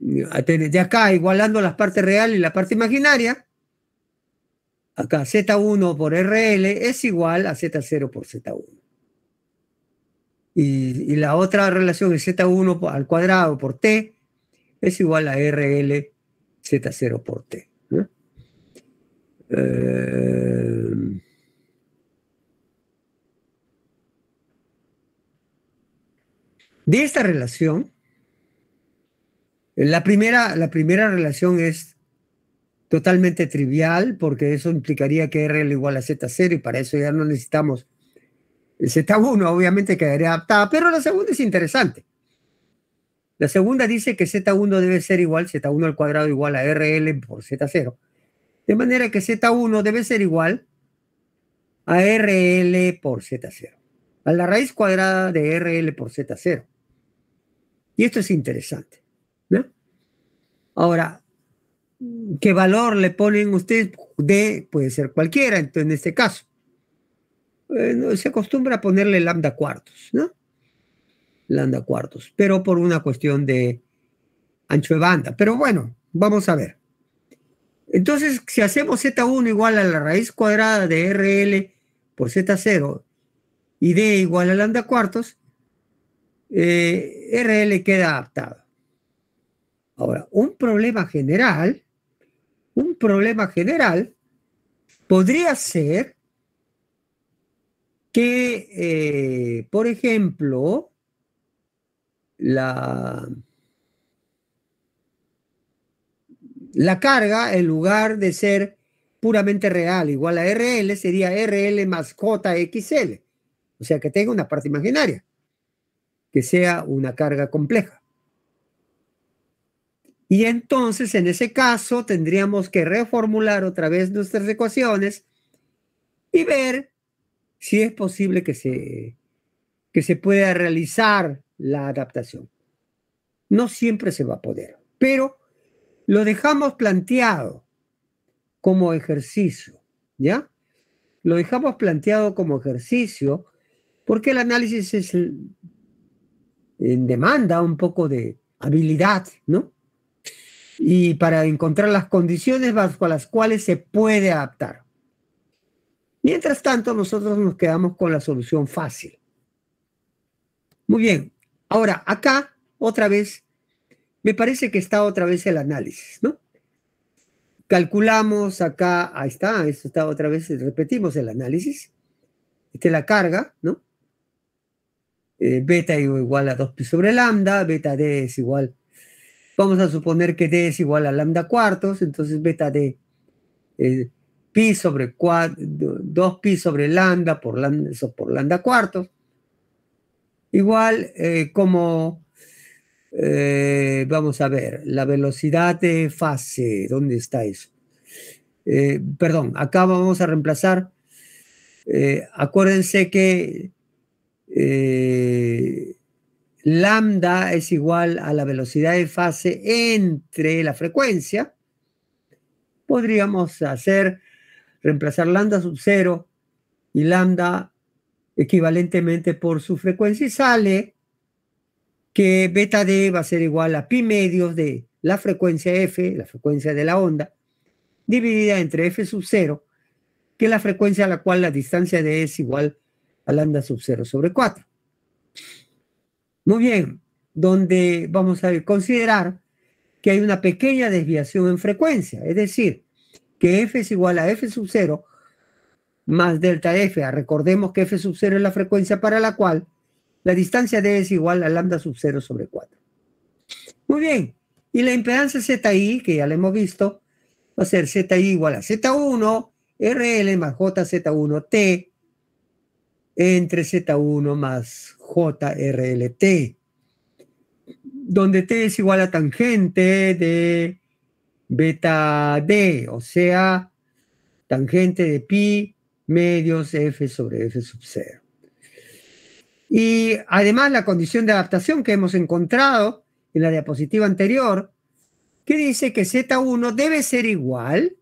de acá, igualando las partes reales y la parte imaginaria, acá Z1 por RL es igual a Z0 por Z1 y, la otra relación es Z1 al cuadrado por T es igual a RL Z0 por T. Eh, de esta relación, la primera, la primera relación es totalmente trivial porque eso implicaría que RL igual a Z0 y para eso ya no necesitamos Z 1 obviamente quedaría adaptada, pero la segunda es interesante. La segunda dice que Z1 debe ser igual, Z1 al cuadrado igual a RL por Z0. De manera que Z1 debe ser igual a RL por Z0. A la raíz cuadrada de RL por Z0. Y esto es interesante. Ahora, ¿qué valor le ponen ustedes? D puede ser cualquiera, entonces en este caso se acostumbra a ponerle lambda cuartos, ¿no? Lambda cuartos, pero por una cuestión de ancho de banda. Pero bueno, vamos a ver. Entonces, si hacemos Z1 igual a la raíz cuadrada de RL por Z0 y D igual a lambda cuartos, eh, RL queda adaptado. Ahora, un problema general, un problema general podría ser que, eh, por ejemplo, la, la carga, en lugar de ser puramente real igual a RL, sería RL más JXL. O sea, que tenga una parte imaginaria, que sea una carga compleja. Y entonces, en ese caso, tendríamos que reformular otra vez nuestras ecuaciones y ver si es posible que se, que se pueda realizar la adaptación. No siempre se va a poder, pero lo dejamos planteado como ejercicio, ¿ya? Lo dejamos planteado como ejercicio porque el análisis es en demanda un poco de habilidad, ¿no? Y para encontrar las condiciones bajo las cuales se puede adaptar. Mientras tanto, nosotros nos quedamos con la solución fácil. Muy bien. Ahora, acá, otra vez, me parece que está otra vez el análisis, ¿no? Calculamos acá, ahí está, esto está otra vez, repetimos el análisis. Esta es la carga, ¿no? Eh, beta igual a 2pi sobre lambda, beta d es igual, vamos a suponer que d es igual a lambda cuartos, entonces beta d eh, pi sobre 2pi sobre lambda por lambda, por lambda cuartos. Igual eh, como, eh, vamos a ver, la velocidad de fase, ¿dónde está eso? Eh, perdón, acá vamos a reemplazar, acuérdense que lambda es igual a la velocidad de fase entre la frecuencia, podríamos hacer reemplazar lambda sub 0 y lambda equivalentemente por su frecuencia y sale que beta D va a ser igual a pi medios de la frecuencia F, la frecuencia de la onda, dividida entre F sub 0, que es la frecuencia a la cual la distancia de es igual a lambda sub 0 sobre 4. Muy bien, donde vamos a considerar que hay una pequeña desviación en frecuencia, es decir, que F es igual a F sub 0 más delta F. Ah, recordemos que F sub 0 es la frecuencia para la cual la distancia D es igual a lambda sub 0 sobre 4. Muy bien, y la impedancia ZI, que ya la hemos visto, va a ser ZI igual a Z1 RL más JZ1T entre Z1 más JRLT, donde T es igual a tangente de beta D, o sea, tangente de pi medios f sobre f sub 0. Y además la condición de adaptación que hemos encontrado en la diapositiva anterior, que dice que z1 debe ser igual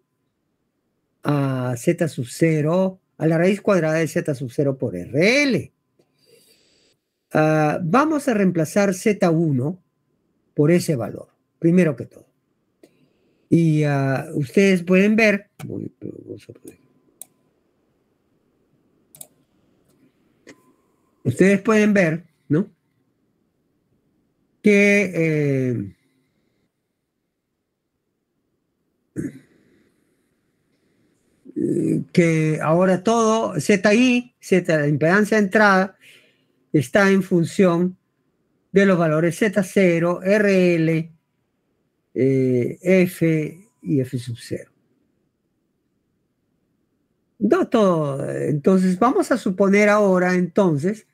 a z sub 0, a la raíz cuadrada de z sub 0 por RL. Ah, vamos a reemplazar z1 por ese valor, primero que todo. Y ah, ustedes pueden ver, ustedes pueden ver, ¿no? Que eh, que ahora todo ZI, Z, la impedancia de entrada, está en función de los valores Z0, RL, eh, F y F sub 0. entonces vamos a suponer ahora entonces,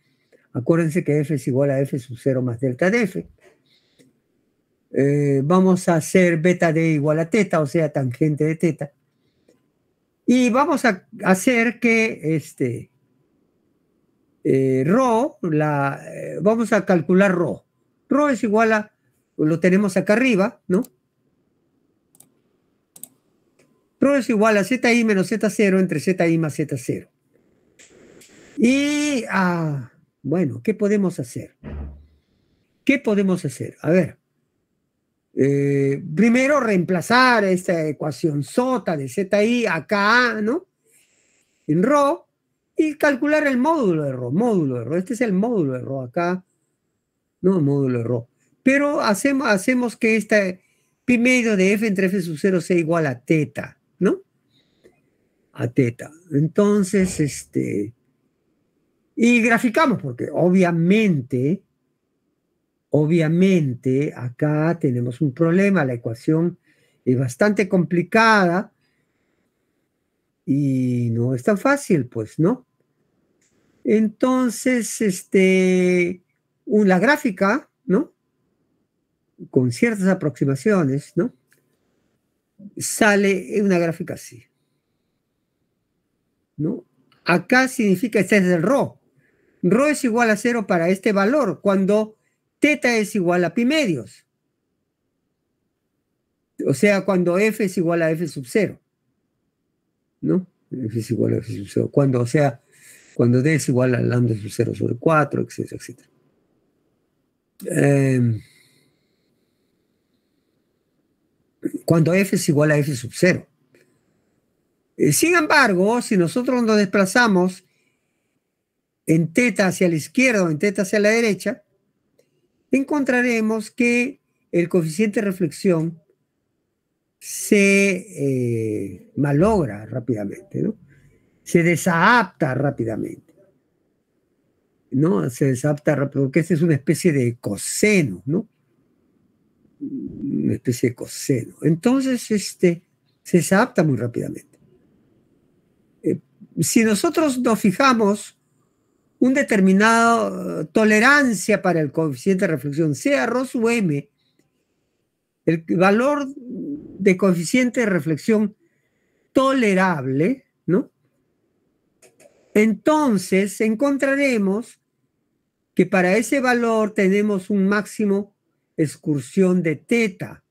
acuérdense que F es igual a F sub 0 más delta de F. Eh, vamos a hacer beta de igual a teta, o sea, tangente de teta. Y vamos a hacer que este eh, rho, la, vamos a calcular rho. Rho es igual a lo tenemos acá arriba, ¿no? Rho es igual a ZI menos Z0 entre ZI más Z0. Y, ah, bueno, ¿qué podemos hacer? ¿Qué podemos hacer? A ver. Eh, primero, reemplazar esta ecuación sota de ZI acá, ¿no? En Rho y calcular el módulo de Rho, módulo de Rho. Este es el módulo de Rho acá, ¿no? Módulo de Rho. Pero hacemos, hacemos que este pi medio de f entre f sub 0 sea igual a teta, ¿no? A teta. Entonces, este... Y graficamos, porque obviamente, obviamente acá tenemos un problema, la ecuación es bastante complicada y no es tan fácil, pues, ¿no? Entonces, este, la gráfica con ciertas aproximaciones, ¿no? Sale una gráfica así. ¿No? Acá significa este es el ρ. ρ es igual a cero para este valor, cuando θ es igual a pi medios. O sea, cuando f es igual a f sub cero ¿No? f es igual a f sub cero. Cuando, o sea, cuando d es igual a lambda sub cero sobre 4, etcétera, etcétera. Em, cuando f es igual a f sub 0. Eh, sin embargo, si nosotros nos desplazamos en teta hacia la izquierda o en teta hacia la derecha, encontraremos que el coeficiente de reflexión se eh, malogra rápidamente, ¿no? se desadapta rápidamente. ¿no? Se desapta rápido, porque esta es una especie de coseno, ¿no? una especie de coseno. Entonces, este, se adapta muy rápidamente. Eh, si nosotros nos fijamos un determinado eh, tolerancia para el coeficiente de reflexión, sea Rho u m, el valor de coeficiente de reflexión tolerable, ¿no? Entonces encontraremos que para ese valor tenemos un máximo excursión de teta.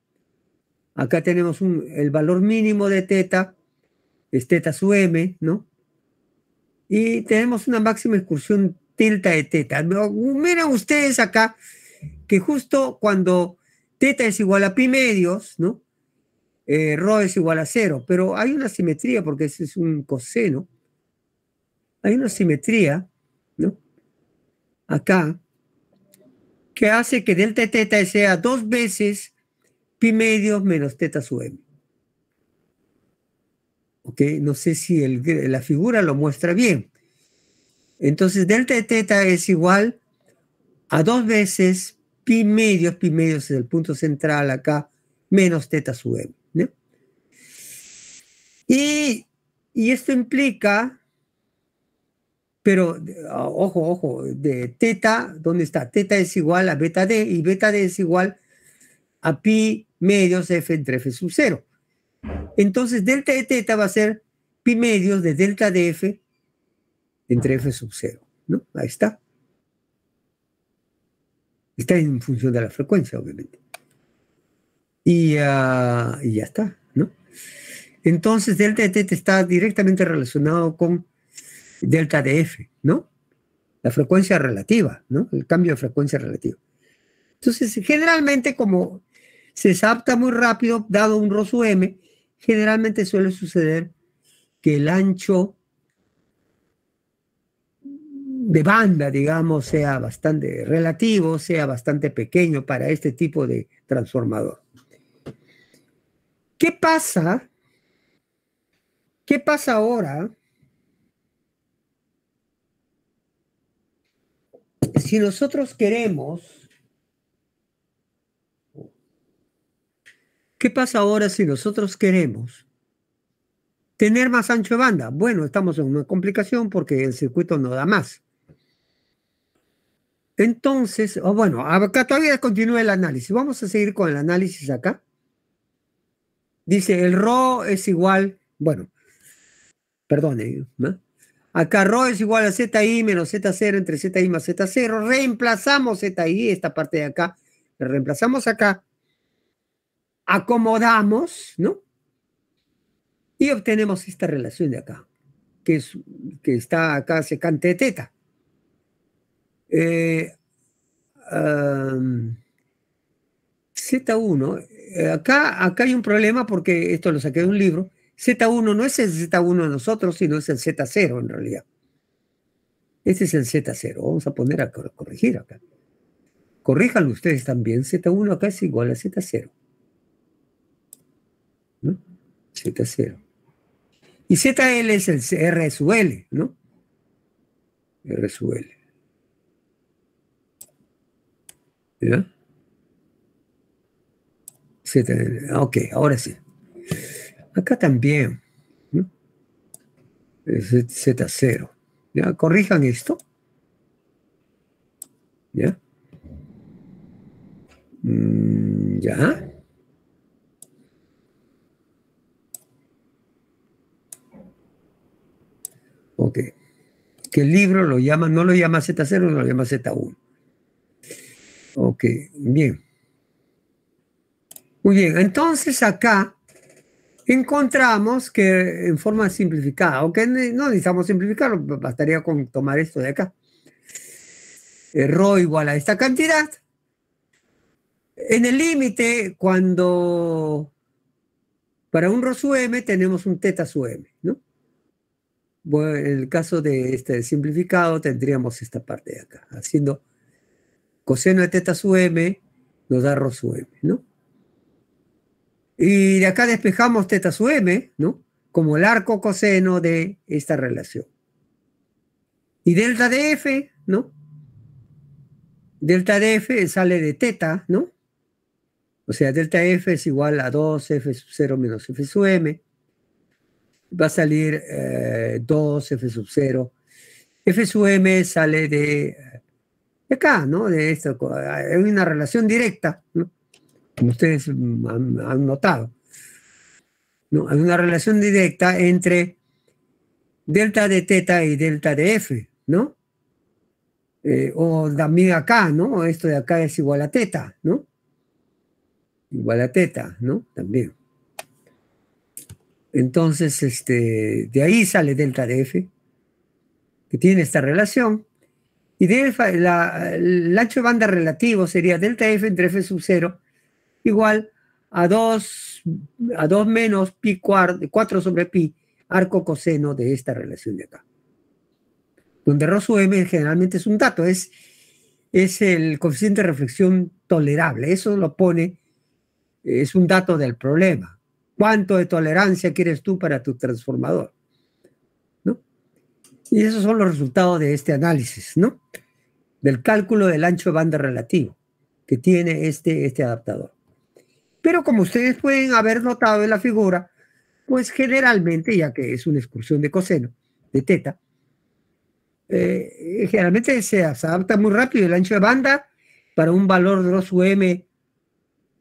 Acá tenemos el valor mínimo de teta, es teta su m, ¿no? Y tenemos una máxima excursión delta de teta. Miren ustedes acá que justo cuando teta es igual a pi medios, ¿no? Eh, rho es igual a cero, pero hay una simetría porque ese es un coseno. Hay una simetría, ¿no? Acá, que hace que delta teta sea dos veces pi medio menos teta sub m. ¿Ok? No sé si la figura lo muestra bien. Entonces, delta de teta es igual a dos veces pi medios, pi medios es el punto central acá, menos teta sub m. Y, y esto implica pero, ah, ojo, ojo, de teta, ¿dónde está? Teta es igual a beta D y beta D es igual a pi medios F entre F sub 0. Entonces, delta de teta va a ser pi medios de delta de F entre F sub 0. ¿no? Ahí está. Está en función de la frecuencia, obviamente. Y, ah, y ya está, ¿no? Entonces, delta de teta está directamente relacionado con delta de F, ¿no? La frecuencia relativa, ¿no? El cambio de frecuencia relativa. Entonces, generalmente como se adapta muy rápido, dado un rosu M, generalmente suele suceder que el ancho de banda, digamos, sea bastante relativo, sea bastante pequeño para este tipo de transformador. ¿Qué pasa? ¿Qué pasa ahora si nosotros queremos, ¿qué pasa ahora si nosotros queremos tener más ancho de banda? Bueno, estamos en una complicación porque el circuito no da más. Entonces, o bueno, acá todavía continúa el análisis. Vamos a seguir con el análisis acá. Dice, el RO es igual, bueno, perdone, ¿no? Acá Rho es igual a ZI menos Z0 entre ZI más Z0. Reemplazamos ZI, esta parte de acá. La reemplazamos acá. Acomodamos, ¿no? Y obtenemos esta relación de acá, que, es, que está acá secante de teta. Eh, Z1, eh, acá, acá hay un problema porque esto lo saqué de un libro. Z1 no es el Z1 de nosotros, sino es el Z0 en realidad. Este es el Z0. Vamos a poner a corregir acá. Corríjanlo ustedes también. Z1 acá es igual a Z0. ¿No? Z0. Y ZL es el R sub L, ¿no? R sub L. ¿Ya? ZL. Ok, ahora sí. Acá también. z Z0. ¿Ya? Corrijan esto. ¿Ya? Mm, ¿Ya? Ok. Que el libro lo llama, no lo llama Z0, lo llama Z1. Ok, bien. Muy bien, entonces acá encontramos que en forma simplificada, aunque no necesitamos simplificarlo, bastaría con tomar esto de acá. Eh, rho igual a esta cantidad. En el límite, cuando para un Rho sub m tenemos un teta sub m, ¿no? en el caso de este simplificado tendríamos esta parte de acá, haciendo coseno de teta sub m nos da Rho sub m, ¿no? Y de acá despejamos teta sub m, ¿no? Como el arco coseno de esta relación. Y delta de f, ¿no? Delta de f sale de teta, ¿no? O sea, delta f es igual a 2f sub 0 menos f sub m. Va a salir 2f eh, sub 0. f sub m sale de, eh, de acá, ¿no? De esto. Eh, hay una relación directa, ¿no? como ustedes han, notado. ¿no? Hay una relación directa entre delta de teta y delta de F, ¿no? Eh, o también acá, ¿no? Esto de acá es igual a teta, ¿no? Igual a teta, ¿no? También. Entonces, este, de ahí sale delta de F, que tiene esta relación. Y el ancho de banda relativo sería delta F entre F sub 0 igual a 2, a 2 menos pi cuarto, 4 sobre pi, arco coseno de esta relación de acá. Donde rho sub m generalmente es un dato, es, es el coeficiente de reflexión tolerable. Eso lo pone, es un dato del problema. ¿Cuánto de tolerancia quieres tú para tu transformador? Y esos son los resultados de este análisis, ¿no? Del cálculo del ancho de banda relativo que tiene este, este adaptador. Pero como ustedes pueden haber notado en la figura, pues generalmente, ya que es una excursión de coseno, de teta, eh, generalmente se, adapta muy rápido el ancho de banda para un valor de 2M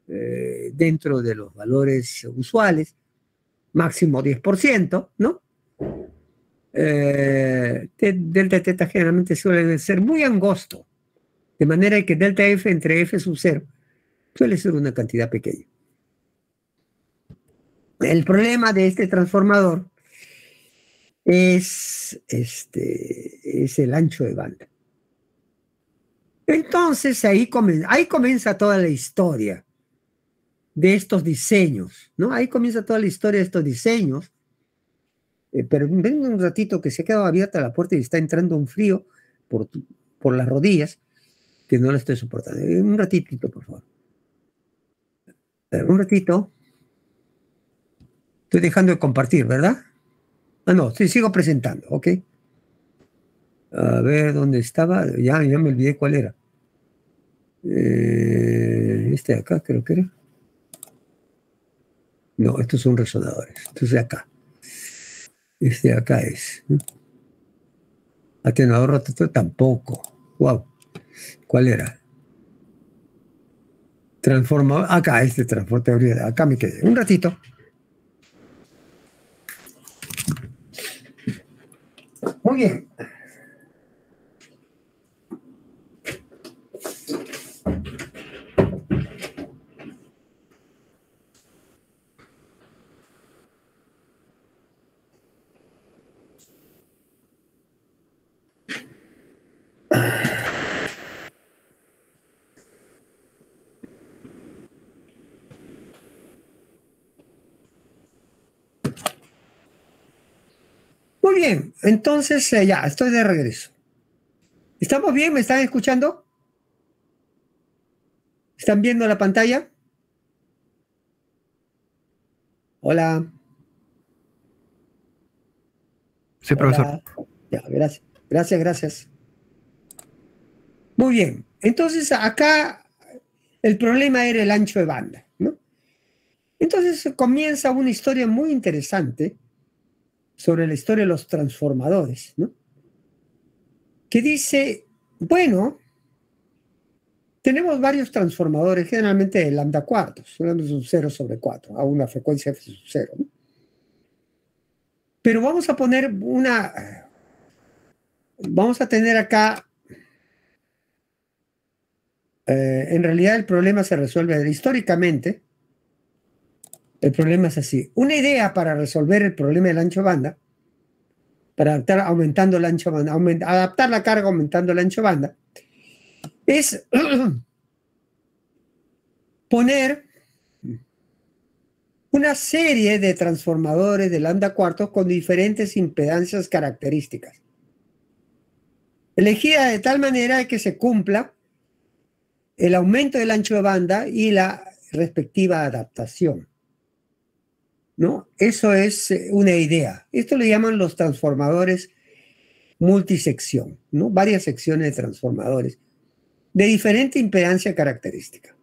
eh, dentro de los valores usuales, máximo 10%, ¿no? Eh, delta teta generalmente suelen ser muy angosto, de manera que delta F entre F sub 0 suele ser una cantidad pequeña el problema de este transformador es, este, es el ancho de banda. Entonces ahí comienza, ahí comienza toda la historia de estos diseños, ¿no? Ahí comienza toda la historia de estos diseños. Eh, pero ven un ratito que se ha quedado abierta la puerta y está entrando un frío por, por las rodillas que no lo estoy soportando. Eh, un ratito, por favor. Un ratito. Estoy dejando de compartir, ¿verdad? Ah, no, sí, sigo presentando, ¿ok? A ver, ¿dónde estaba? Ya, ya me olvidé cuál era. Eh, este de acá, creo que era. No, estos son resonadores. Estos de acá. Este de acá es. Atenuador rotatorio tampoco. Wow. ¿Cuál era? Transformador, Acá, este transformador. Acá me quedé. Un ratito. Muy bien. bien, entonces eh, ya, estoy de regreso. ¿Estamos bien? ¿Me están escuchando? ¿Están viendo la pantalla? Hola. Sí, profesor. gracias, gracias, gracias. Muy bien, entonces acá el problema era el ancho de banda. ¿no? Entonces comienza una historia muy interesante sobre la historia de los transformadores, ¿no? que dice, bueno, tenemos varios transformadores, generalmente de lambda cuartos, lambda sub 0 sobre 4, a una frecuencia f sub 0. ¿no? Pero vamos a poner una, vamos a tener acá, eh, en realidad el problema se resuelve históricamente, el problema es así. Una idea para resolver el problema del ancho de banda, para adaptar, aumentando el ancho banda, adaptar la carga aumentando el ancho de banda, es poner una serie de transformadores de lambda cuarto con diferentes impedancias características. Elegida de tal manera que se cumpla el aumento del ancho de banda y la respectiva adaptación. ¿no? Eso es eh, una idea. Esto le llaman los transformadores multisección, ¿no? Varias secciones de transformadores de diferente impedancia característica.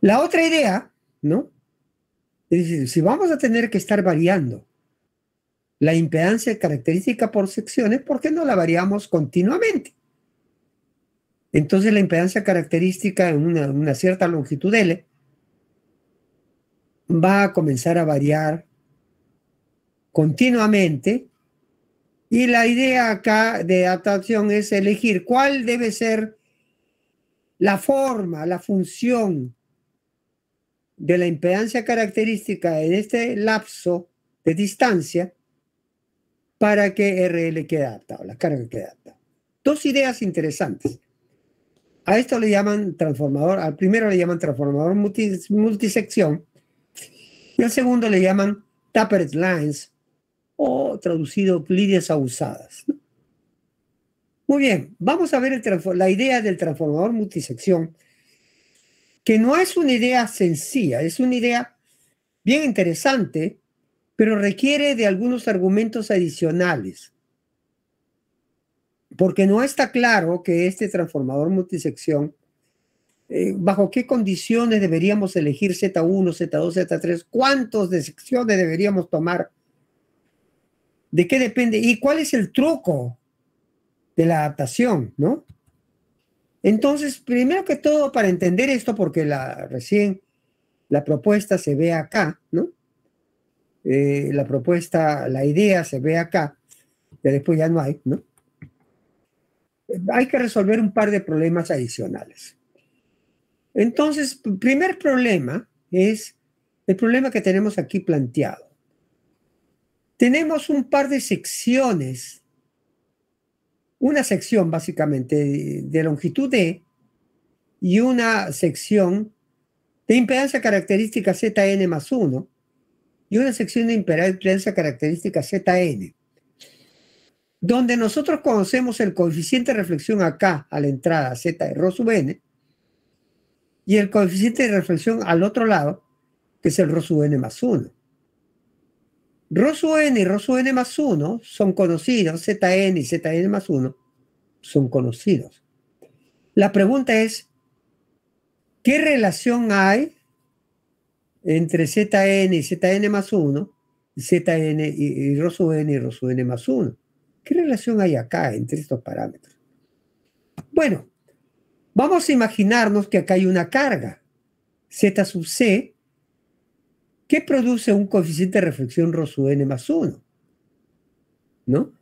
La otra idea, ¿no? Es si vamos a tener que estar variando la impedancia característica por secciones, ¿por qué no la variamos continuamente? Entonces la impedancia característica en una, una cierta longitud L va a comenzar a variar continuamente y la idea acá de adaptación es elegir cuál debe ser la forma, la función de la impedancia característica en este lapso de distancia para que RL quede adaptado, la carga quede adaptada. Dos ideas interesantes. A esto le llaman transformador, al primero le llaman transformador multisección y al segundo le llaman Tapered Lines o traducido líneas abusadas. Muy bien, vamos a ver la idea del transformador multisección, que no es una idea sencilla, es una idea bien interesante, pero requiere de algunos argumentos adicionales, porque no está claro que este transformador multisección eh, bajo qué condiciones deberíamos elegir Z1, Z2, Z3, de secciones deberíamos tomar, de qué depende y cuál es el truco de la adaptación, ¿no? Entonces, primero que todo, para entender esto, porque la, recién la propuesta se ve acá, ¿no? Eh, la propuesta, la idea se ve acá, ya después ya no hay, ¿no? Hay que resolver un par de problemas adicionales. Entonces, primer problema es el problema que tenemos aquí planteado. Tenemos un par de secciones, una sección básicamente de longitud D e y una sección de impedancia característica ZN más 1 y una sección de impedancia característica ZN, donde nosotros conocemos el coeficiente de reflexión acá a la entrada Z de sub N, y el coeficiente de reflexión al otro lado, que es el Rosu n más 1. Rosu n y Rosu n más 1 son conocidos, Zn y Zn más 1 son conocidos. La pregunta es, ¿qué relación hay entre Zn y Zn más 1, Zn y, y Rosu n y Rosu n más 1? ¿Qué relación hay acá entre estos parámetros? Bueno, Vamos a imaginarnos que acá hay una carga, Z sub C, que produce un coeficiente de reflexión Rho sub N más 1. ¿No?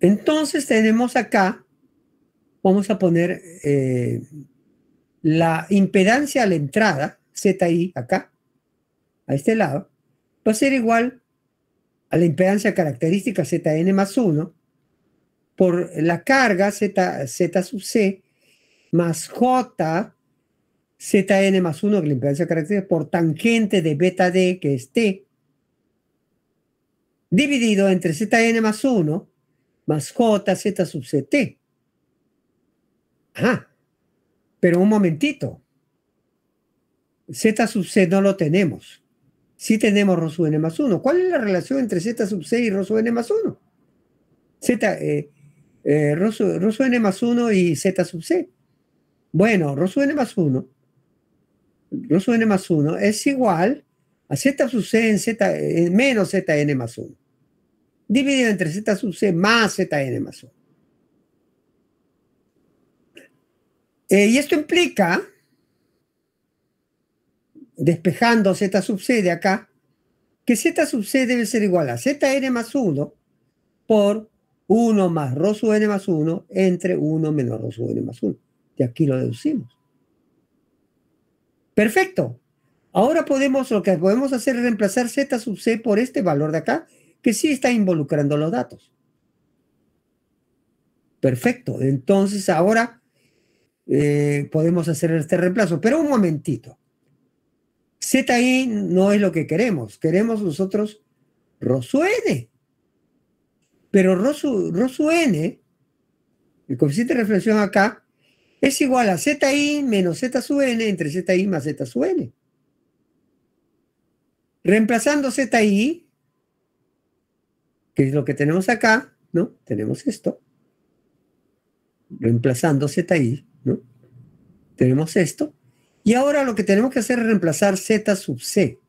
Entonces tenemos acá, vamos a poner eh, la impedancia a la entrada, ZI acá, a este lado, va a ser igual a la impedancia característica Zn más 1 por la carga Z, Z sub C más J Zn más 1, que la impedancia característica, por tangente de beta D, que es T, dividido entre Zn más 1 más J Z sub T. Ajá, pero un momentito. Z sub C no lo tenemos. Si tenemos Rosu n e más 1, ¿cuál es la relación entre Z sub c y Rosu n e más 1? Z, eh, eh Rosu, n e más 1 y Z sub c. Bueno, Rosu n más 1, Rosu n más 1 es igual a Z sub c en Z, en menos Zn más 1, dividido entre Z sub c más Zn más 1. Eh, y esto implica despejando Z sub C de acá, que Z sub C debe ser igual a Zn más 1 por 1 más Rho sub n más 1 entre 1 menos Rho sub n más 1. De aquí lo deducimos. Perfecto. Ahora podemos, lo que podemos hacer es reemplazar Z sub C por este valor de acá, que sí está involucrando los datos. Perfecto. Entonces ahora eh, podemos hacer este reemplazo. Pero un momentito. ZI no es lo que queremos. Queremos nosotros Rosu N. Pero Rosu, N, el coeficiente de reflexión acá, es igual a ZI menos Z sub N entre ZI más Z sub N. Reemplazando ZI, que es lo que tenemos acá, ¿no? Tenemos esto. Reemplazando ZI, ¿no? Tenemos esto. Y ahora lo que tenemos que hacer es reemplazar Z sub C.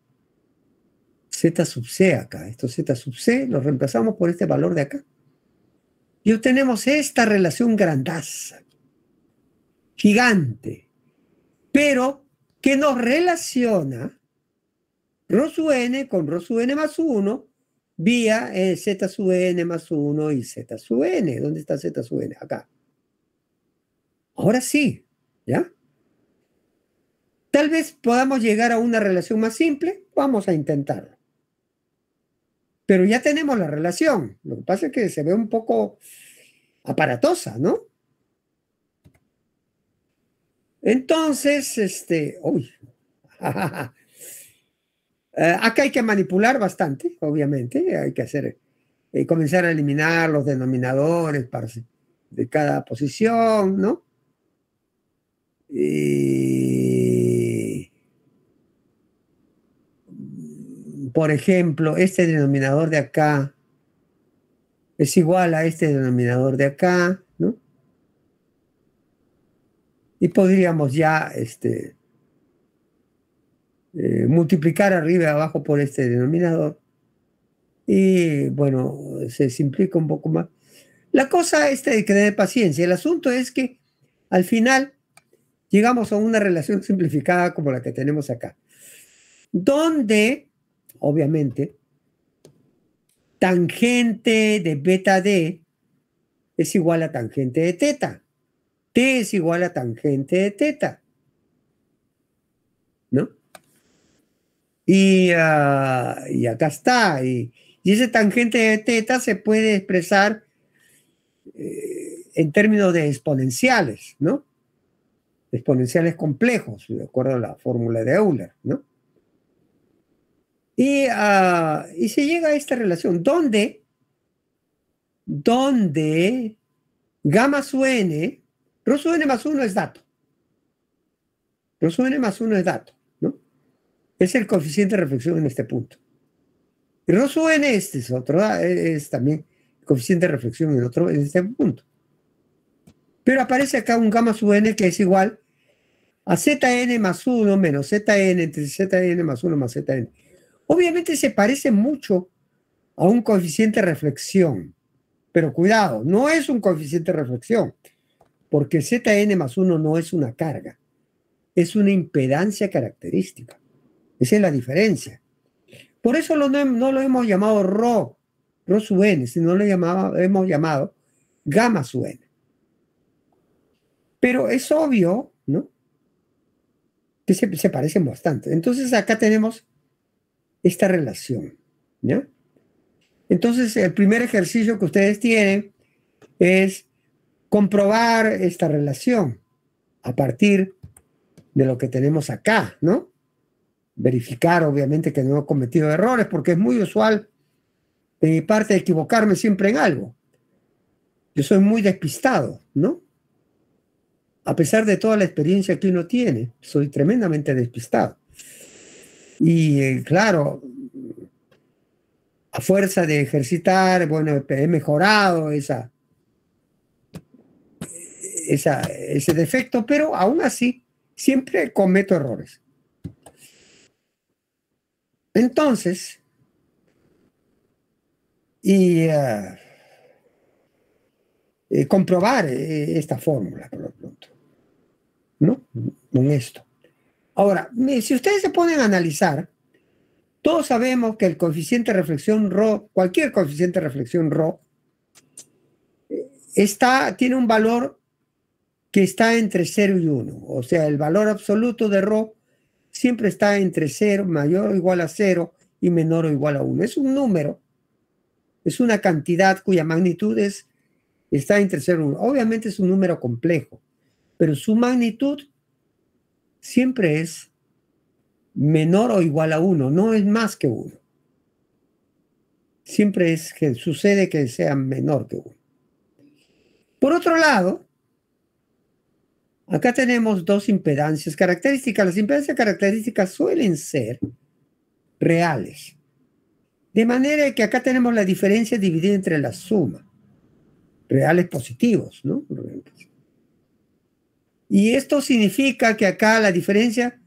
Z sub C acá. Esto Z sub C lo reemplazamos por este valor de acá. Y obtenemos esta relación grandaza. Gigante. Pero que nos relaciona Rho sub n con Rho sub n más 1 vía eh, Z sub n más 1 y Z sub n. ¿Dónde está Z sub n? Acá. Ahora sí, ¿ya? Tal vez podamos llegar a una relación más simple, vamos a intentarlo. Pero ya tenemos la relación, lo que pasa es que se ve un poco aparatosa, ¿no? Entonces, este, uy, eh, acá hay que manipular bastante, obviamente, hay que hacer, eh, comenzar a eliminar los denominadores de cada posición, ¿no? Y por ejemplo, este denominador de acá es igual a este denominador de acá, ¿no? Y podríamos ya este, eh, multiplicar arriba y abajo por este denominador. Y bueno, se simplifica un poco más. La cosa es de que de paciencia. El asunto es que al final llegamos a una relación simplificada como la que tenemos acá, donde obviamente, tangente de beta D es igual a tangente de teta. T es igual a tangente de teta. ¿No? Y, ah, acá está. Y, ese tangente de teta se puede expresar eh, en términos de exponenciales, ¿no? Exponenciales complejos, de acuerdo a la fórmula de Euler, ¿no? Ah, y, se llega a esta relación donde, donde gamma sub n, rho sub n más 1 es dato. Rho n más 1 es dato, ¿no? Es el coeficiente de reflexión en este punto. Y rho n este es otro, ah, e, es también el coeficiente de reflexión en otro, en este punto. Pero aparece acá un gamma sub n que es igual a zn más 1 menos zn entre zn más 1 más zn. Obviamente se parece mucho a un coeficiente de reflexión, pero cuidado, no es un coeficiente de reflexión, porque ZN más 1 no es una carga, es una impedancia característica. Esa es la diferencia. Por eso no, lo hemos llamado Rho, Rho sub n, sino lo hemos llamado gamma sub n. Pero es obvio, ¿no? Que se parecen bastante. Entonces acá tenemos esta relación. ¿ya? Entonces, el primer ejercicio que ustedes tienen es comprobar esta relación a partir de lo que tenemos acá, ¿no? Verificar, obviamente, que no he cometido errores, porque es muy usual de mi parte equivocarme siempre en algo. Yo soy muy despistado, ¿no? A pesar de toda la experiencia que uno tiene, soy tremendamente despistado. Y eh, claro, a fuerza de ejercitar, bueno, he mejorado esa, esa, ese defecto, pero aún así siempre cometo errores. Entonces, y eh, eh, comprobar esta fórmula por lo pronto, ¿no? Con esto. Ahora, si ustedes se ponen a analizar, todos sabemos que el coeficiente de reflexión rho, cualquier coeficiente de reflexión rho, eh, está, tiene un valor que está entre 0 y 1. O sea, el valor absoluto de rho siempre está entre 0, mayor o igual a 0 y menor o igual a 1. Es un número, es una cantidad cuya magnitud es, está entre 0 y 1. Obviamente es un número complejo, pero su magnitud siempre es menor o igual a uno, no es más que uno. Siempre es que sucede que sea menor que uno. Por otro lado, acá tenemos dos impedancias características. Las impedancias características suelen ser reales. De manera que acá tenemos la diferencia dividida entre la suma. Reales positivos, ¿no? Y esto significa que acá la diferencia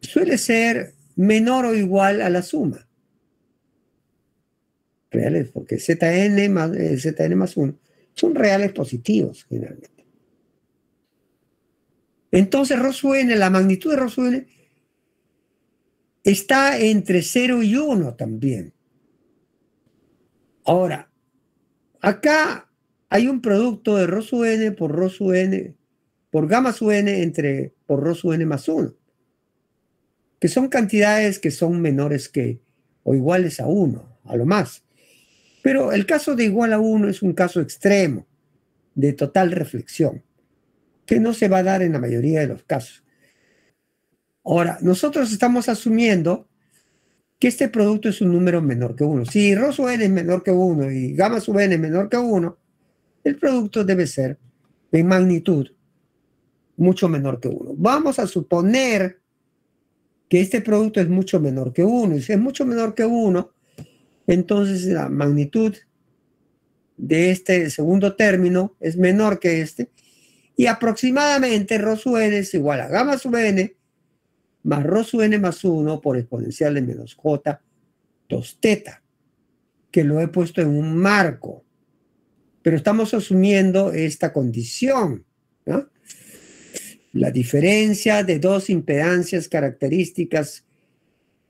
suele ser menor o igual a la suma. Reales, porque Zn más, eh, Zn más 1 son reales positivos generalmente. Entonces, Roswell, la magnitud de Roswell está entre 0 y 1 también. Ahora, acá hay un producto de Ros sub n por ρ sub n, por gamma sub n entre, por ρ sub n más 1, que son cantidades que son menores que o iguales a 1, a lo más. Pero el caso de igual a 1 es un caso extremo, de total reflexión, que no se va a dar en la mayoría de los casos. Ahora, nosotros estamos asumiendo que este producto es un número menor que 1. Si Rho sub n es menor que 1 y gamma sub n es menor que 1, el producto debe ser de magnitud mucho menor que 1. Vamos a suponer que este producto es mucho menor que uno. Y si es mucho menor que uno, entonces la magnitud de este segundo término es menor que este. Y aproximadamente Rho sub n es igual a gamma sub n más Rho sub n más 1 por exponencial de menos j 2 teta, que lo he puesto en un marco pero estamos asumiendo esta condición. La diferencia de dos impedancias características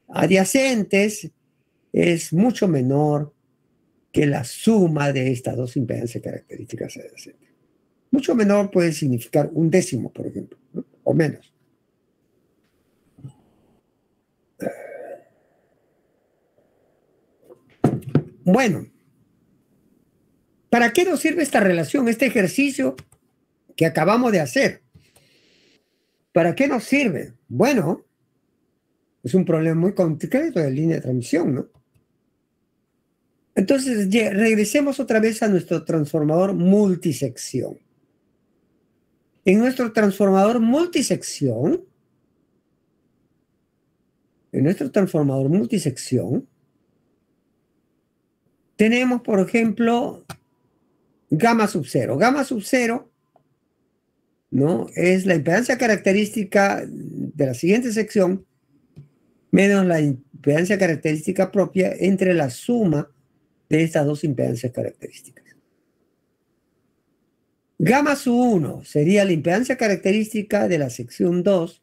adyacentes es mucho menor que la suma de estas dos impedancias características adyacentes. Mucho menor puede significar un décimo, por ejemplo, o menos. Bueno, ¿Para qué nos sirve esta relación, este ejercicio que acabamos de hacer? ¿Para qué nos sirve? Bueno, es un problema muy concreto de línea de transmisión, ¿no? Entonces, regresemos otra vez a nuestro transformador multisección. En nuestro transformador multisección, en nuestro transformador multisección, tenemos, por ejemplo, gamma sub 0. Gamma sub 0 ¿no? Es la impedancia característica de la siguiente sección menos la impedancia característica propia entre la suma de estas dos impedancias características. Gamma sub 1 sería la impedancia característica de la sección 2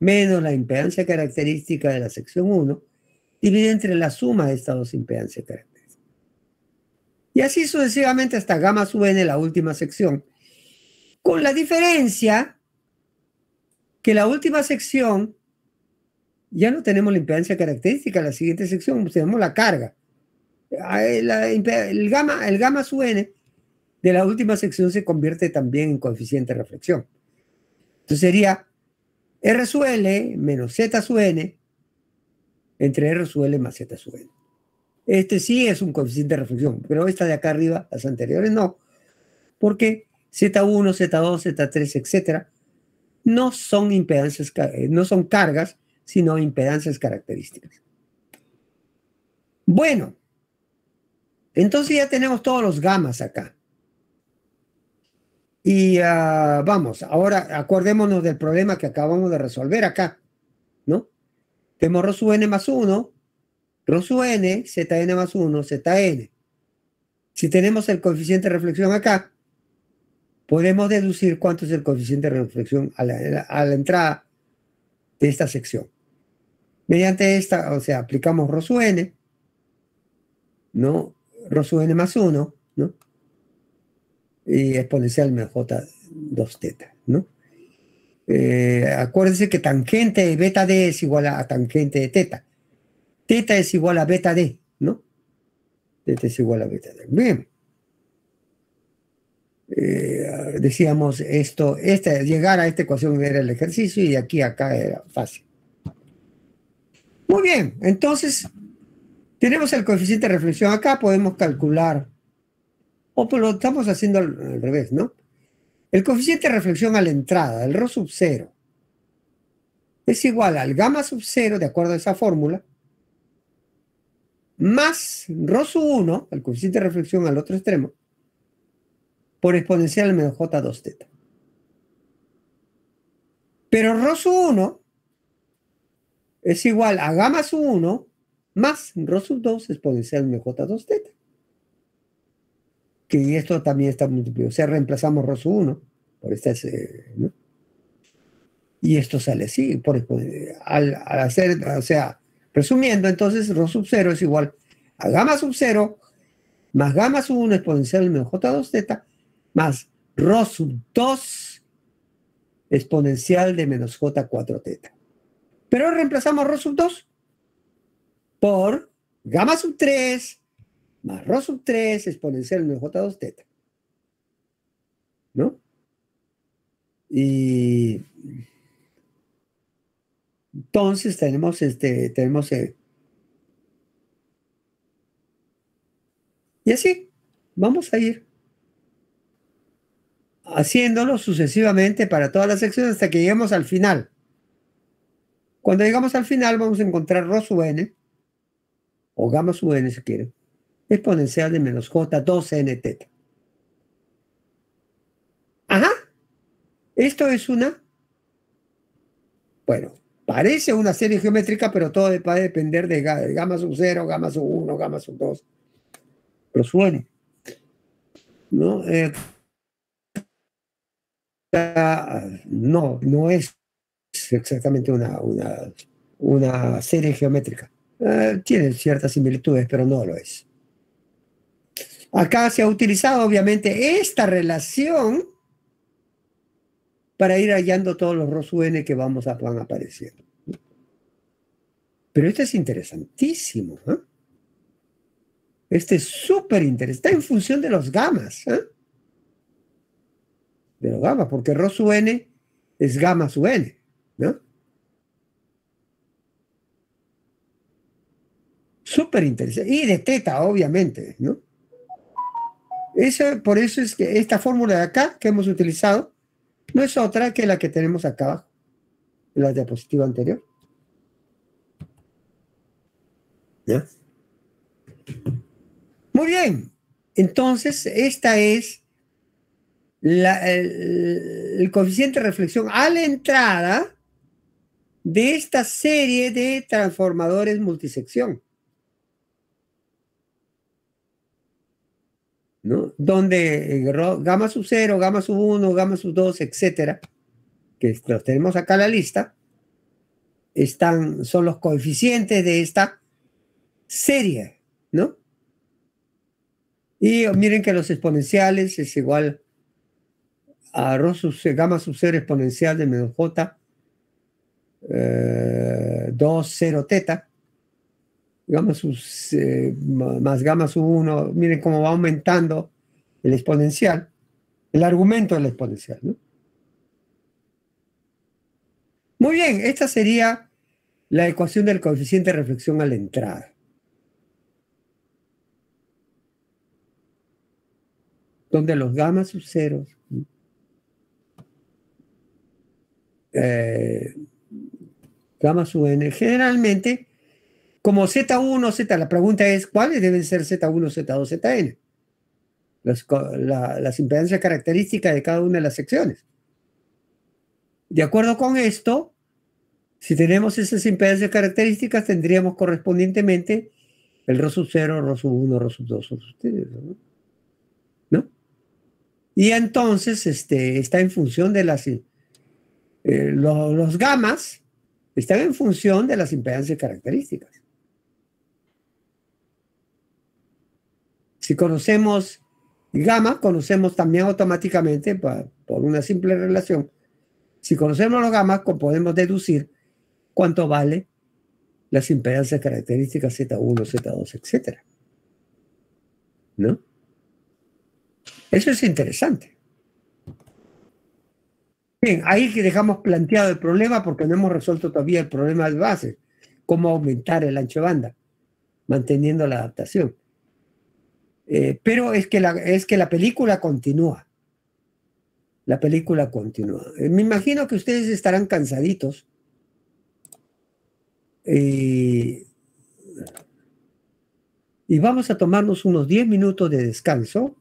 menos la impedancia característica de la sección 1 dividida entre la suma de estas dos impedancias características. Y así sucesivamente hasta gamma sub n, la última sección. Con la diferencia que la última sección ya no tenemos la impedancia característica, la siguiente sección pues, tenemos la carga. Ah, eh, el gamma, el gamma sub n de la última sección se convierte también en coeficiente de reflexión. Entonces sería R sub L menos Z sub N entre R sub L más Z sub N. Este sí es un coeficiente de reflexión, pero esta de acá arriba, las anteriores no. Porque Z1, Z2, Z3, etcétera, no son impedancias, eh, no son cargas, sino impedancias características. Bueno, entonces ya tenemos todos los gamas acá. Y ah, vamos, ahora acordémonos del problema que acabamos de resolver acá, ¿no? Tenemos su n más 1, Rho sub n, Zn más 1, n. Si tenemos el coeficiente de reflexión acá, podemos deducir cuánto es el coeficiente de reflexión a la, entrada de esta sección. Mediante esta, o sea, aplicamos Rosu n, ¿no? Rosu n más 1, ¿no? Y exponencial menos j 2 teta, ¿no? Eh, acuérdense que tangente de beta d es igual a, a tangente de teta. Teta es igual a beta D, ¿no? Teta es igual a beta D. Bien. Eh, decíamos esto, llegar a esta ecuación era el ejercicio y de aquí a acá era fácil. Muy bien, entonces tenemos el coeficiente de reflexión acá, podemos calcular, o lo estamos haciendo al, revés, ¿no? El coeficiente de reflexión a la entrada, el rho sub cero, es igual al gamma sub cero, de acuerdo a esa fórmula, más Rho 1, el coeficiente de reflexión al otro extremo, por exponencial menos J2 teta. Pero Rho 1 es igual a gamma sub 1 más Rho 2 exponencial menos J2 θ Que esto también está multiplicado. O sea, reemplazamos Rho 1 por este eh, ¿no? Y esto sale así, al hacer, o sea, Resumiendo, entonces, Rho sub 0 es igual a gamma sub 0 más gamma sub 1 exponencial menos j 2 teta más Rho sub 2 exponencial de menos j 4 teta. Pero reemplazamos Rho sub 2 por gamma sub 3 más Rho sub 3 exponencial menos J2Z. teta. no Y entonces tenemos este, tenemos. Eh, y así, vamos a ir haciéndolo sucesivamente para todas las secciones hasta que lleguemos al final. Cuando llegamos al final vamos a encontrar Rho sub n, o gamma sub n si quieren, exponencial de menos j 2n teta. Ajá. Esto es una... Bueno, Parece una serie geométrica, pero todo va a depender de gamma sub 0, gamma sub 1, gamma sub 2. Pero suena. Eh, ¿No? no, es exactamente una, serie geométrica. Eh, tiene ciertas similitudes, pero no lo es. Acá se ha utilizado obviamente esta relación para ir hallando todos los Rosuenes que vamos a, van apareciendo. Pero este es interesantísimo. ¿eh? Este es súper interesante. Está en función de los gamas. ¿eh? De los gamas, porque RosuN n es gamma sub n. ¿no? Súper interesante. Y de teta, obviamente. ¿no? por eso es que esta fórmula de acá que hemos utilizado no es otra que la que tenemos acá abajo, en la diapositiva anterior. ¿Ya? Muy bien, entonces esta es el, el coeficiente de reflexión a la entrada de esta serie de transformadores multisección. donde eh, gamma sub 0, gamma sub 1, gamma sub 2, etcétera, que los tenemos acá en la lista, están, son los coeficientes de esta serie, ¿no? Y miren que los exponenciales es igual a rho sub, gamma sub 0 exponencial de menos j, eh, 2, 0 teta, gamma sub, más gamma sub 1, miren cómo va aumentando el exponencial, el argumento del exponencial. ¿no? Muy bien, esta sería la ecuación del coeficiente de reflexión a la entrada. Donde los gamas sub ceros eh, gamma sub n, generalmente, como Z1, Z, la pregunta es, ¿cuáles deben ser Z1, Z2, ZN? las impedancias características de cada una de las secciones. De acuerdo con esto, si tenemos esas impedancias características, tendríamos correspondientemente el Rho sub 0, Rho 1, Rho 2, Rho 3, ¿no? Y entonces este, está en función de las... Eh, los, los gamas están en función de las impedancias características. Si conocemos y gamma conocemos también automáticamente por, una simple relación. Si conocemos los gamas, podemos deducir cuánto vale las impedancias características Z1, Z2, etc. ¿No? Eso es interesante. Bien, ahí que dejamos planteado el problema porque no hemos resuelto todavía el problema de base, cómo aumentar el ancho de banda, manteniendo la adaptación. Eh, pero es que, la, es que la película continúa. La película continúa. Eh, me imagino que ustedes estarán cansaditos. Eh, y vamos a tomarnos unos 10 minutos de descanso.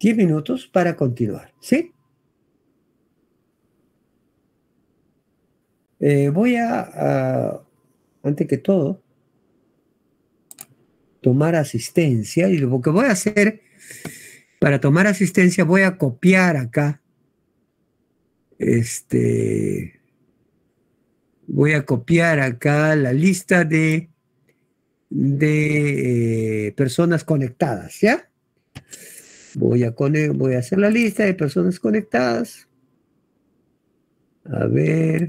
10 minutos para continuar. ¿Sí? voy a, antes que todo, tomar asistencia. Y lo que voy a hacer para tomar asistencia, voy a copiar acá. Este. Voy a copiar acá la lista de, de eh, personas conectadas, ¿ya? Voy a, voy a hacer la lista de personas conectadas. A ver.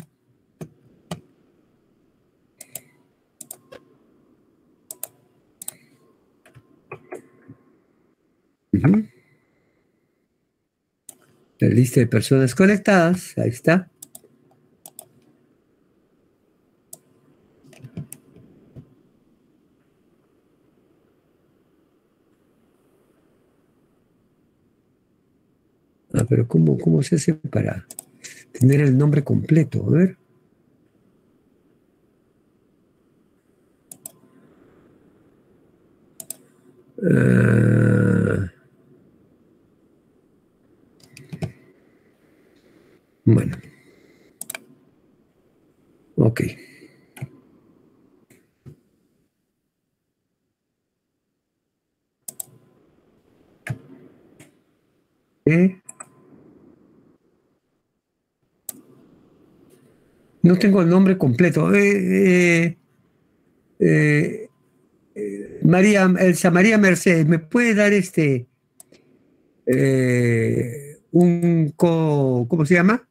La lista de personas conectadas, ahí está. Ah, pero ¿cómo, cómo se hace para tener el nombre completo? A ver. Ah. Bueno. Ok. No tengo el nombre completo. Eh, eh, eh, María Elsa María Mercedes, ¿me puede dar este eh, un co, ¿cómo se llama?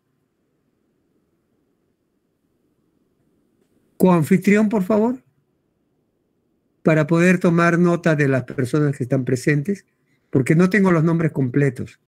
anfitrión, por favor, para poder tomar nota de las personas que están presentes, porque no tengo los nombres completos.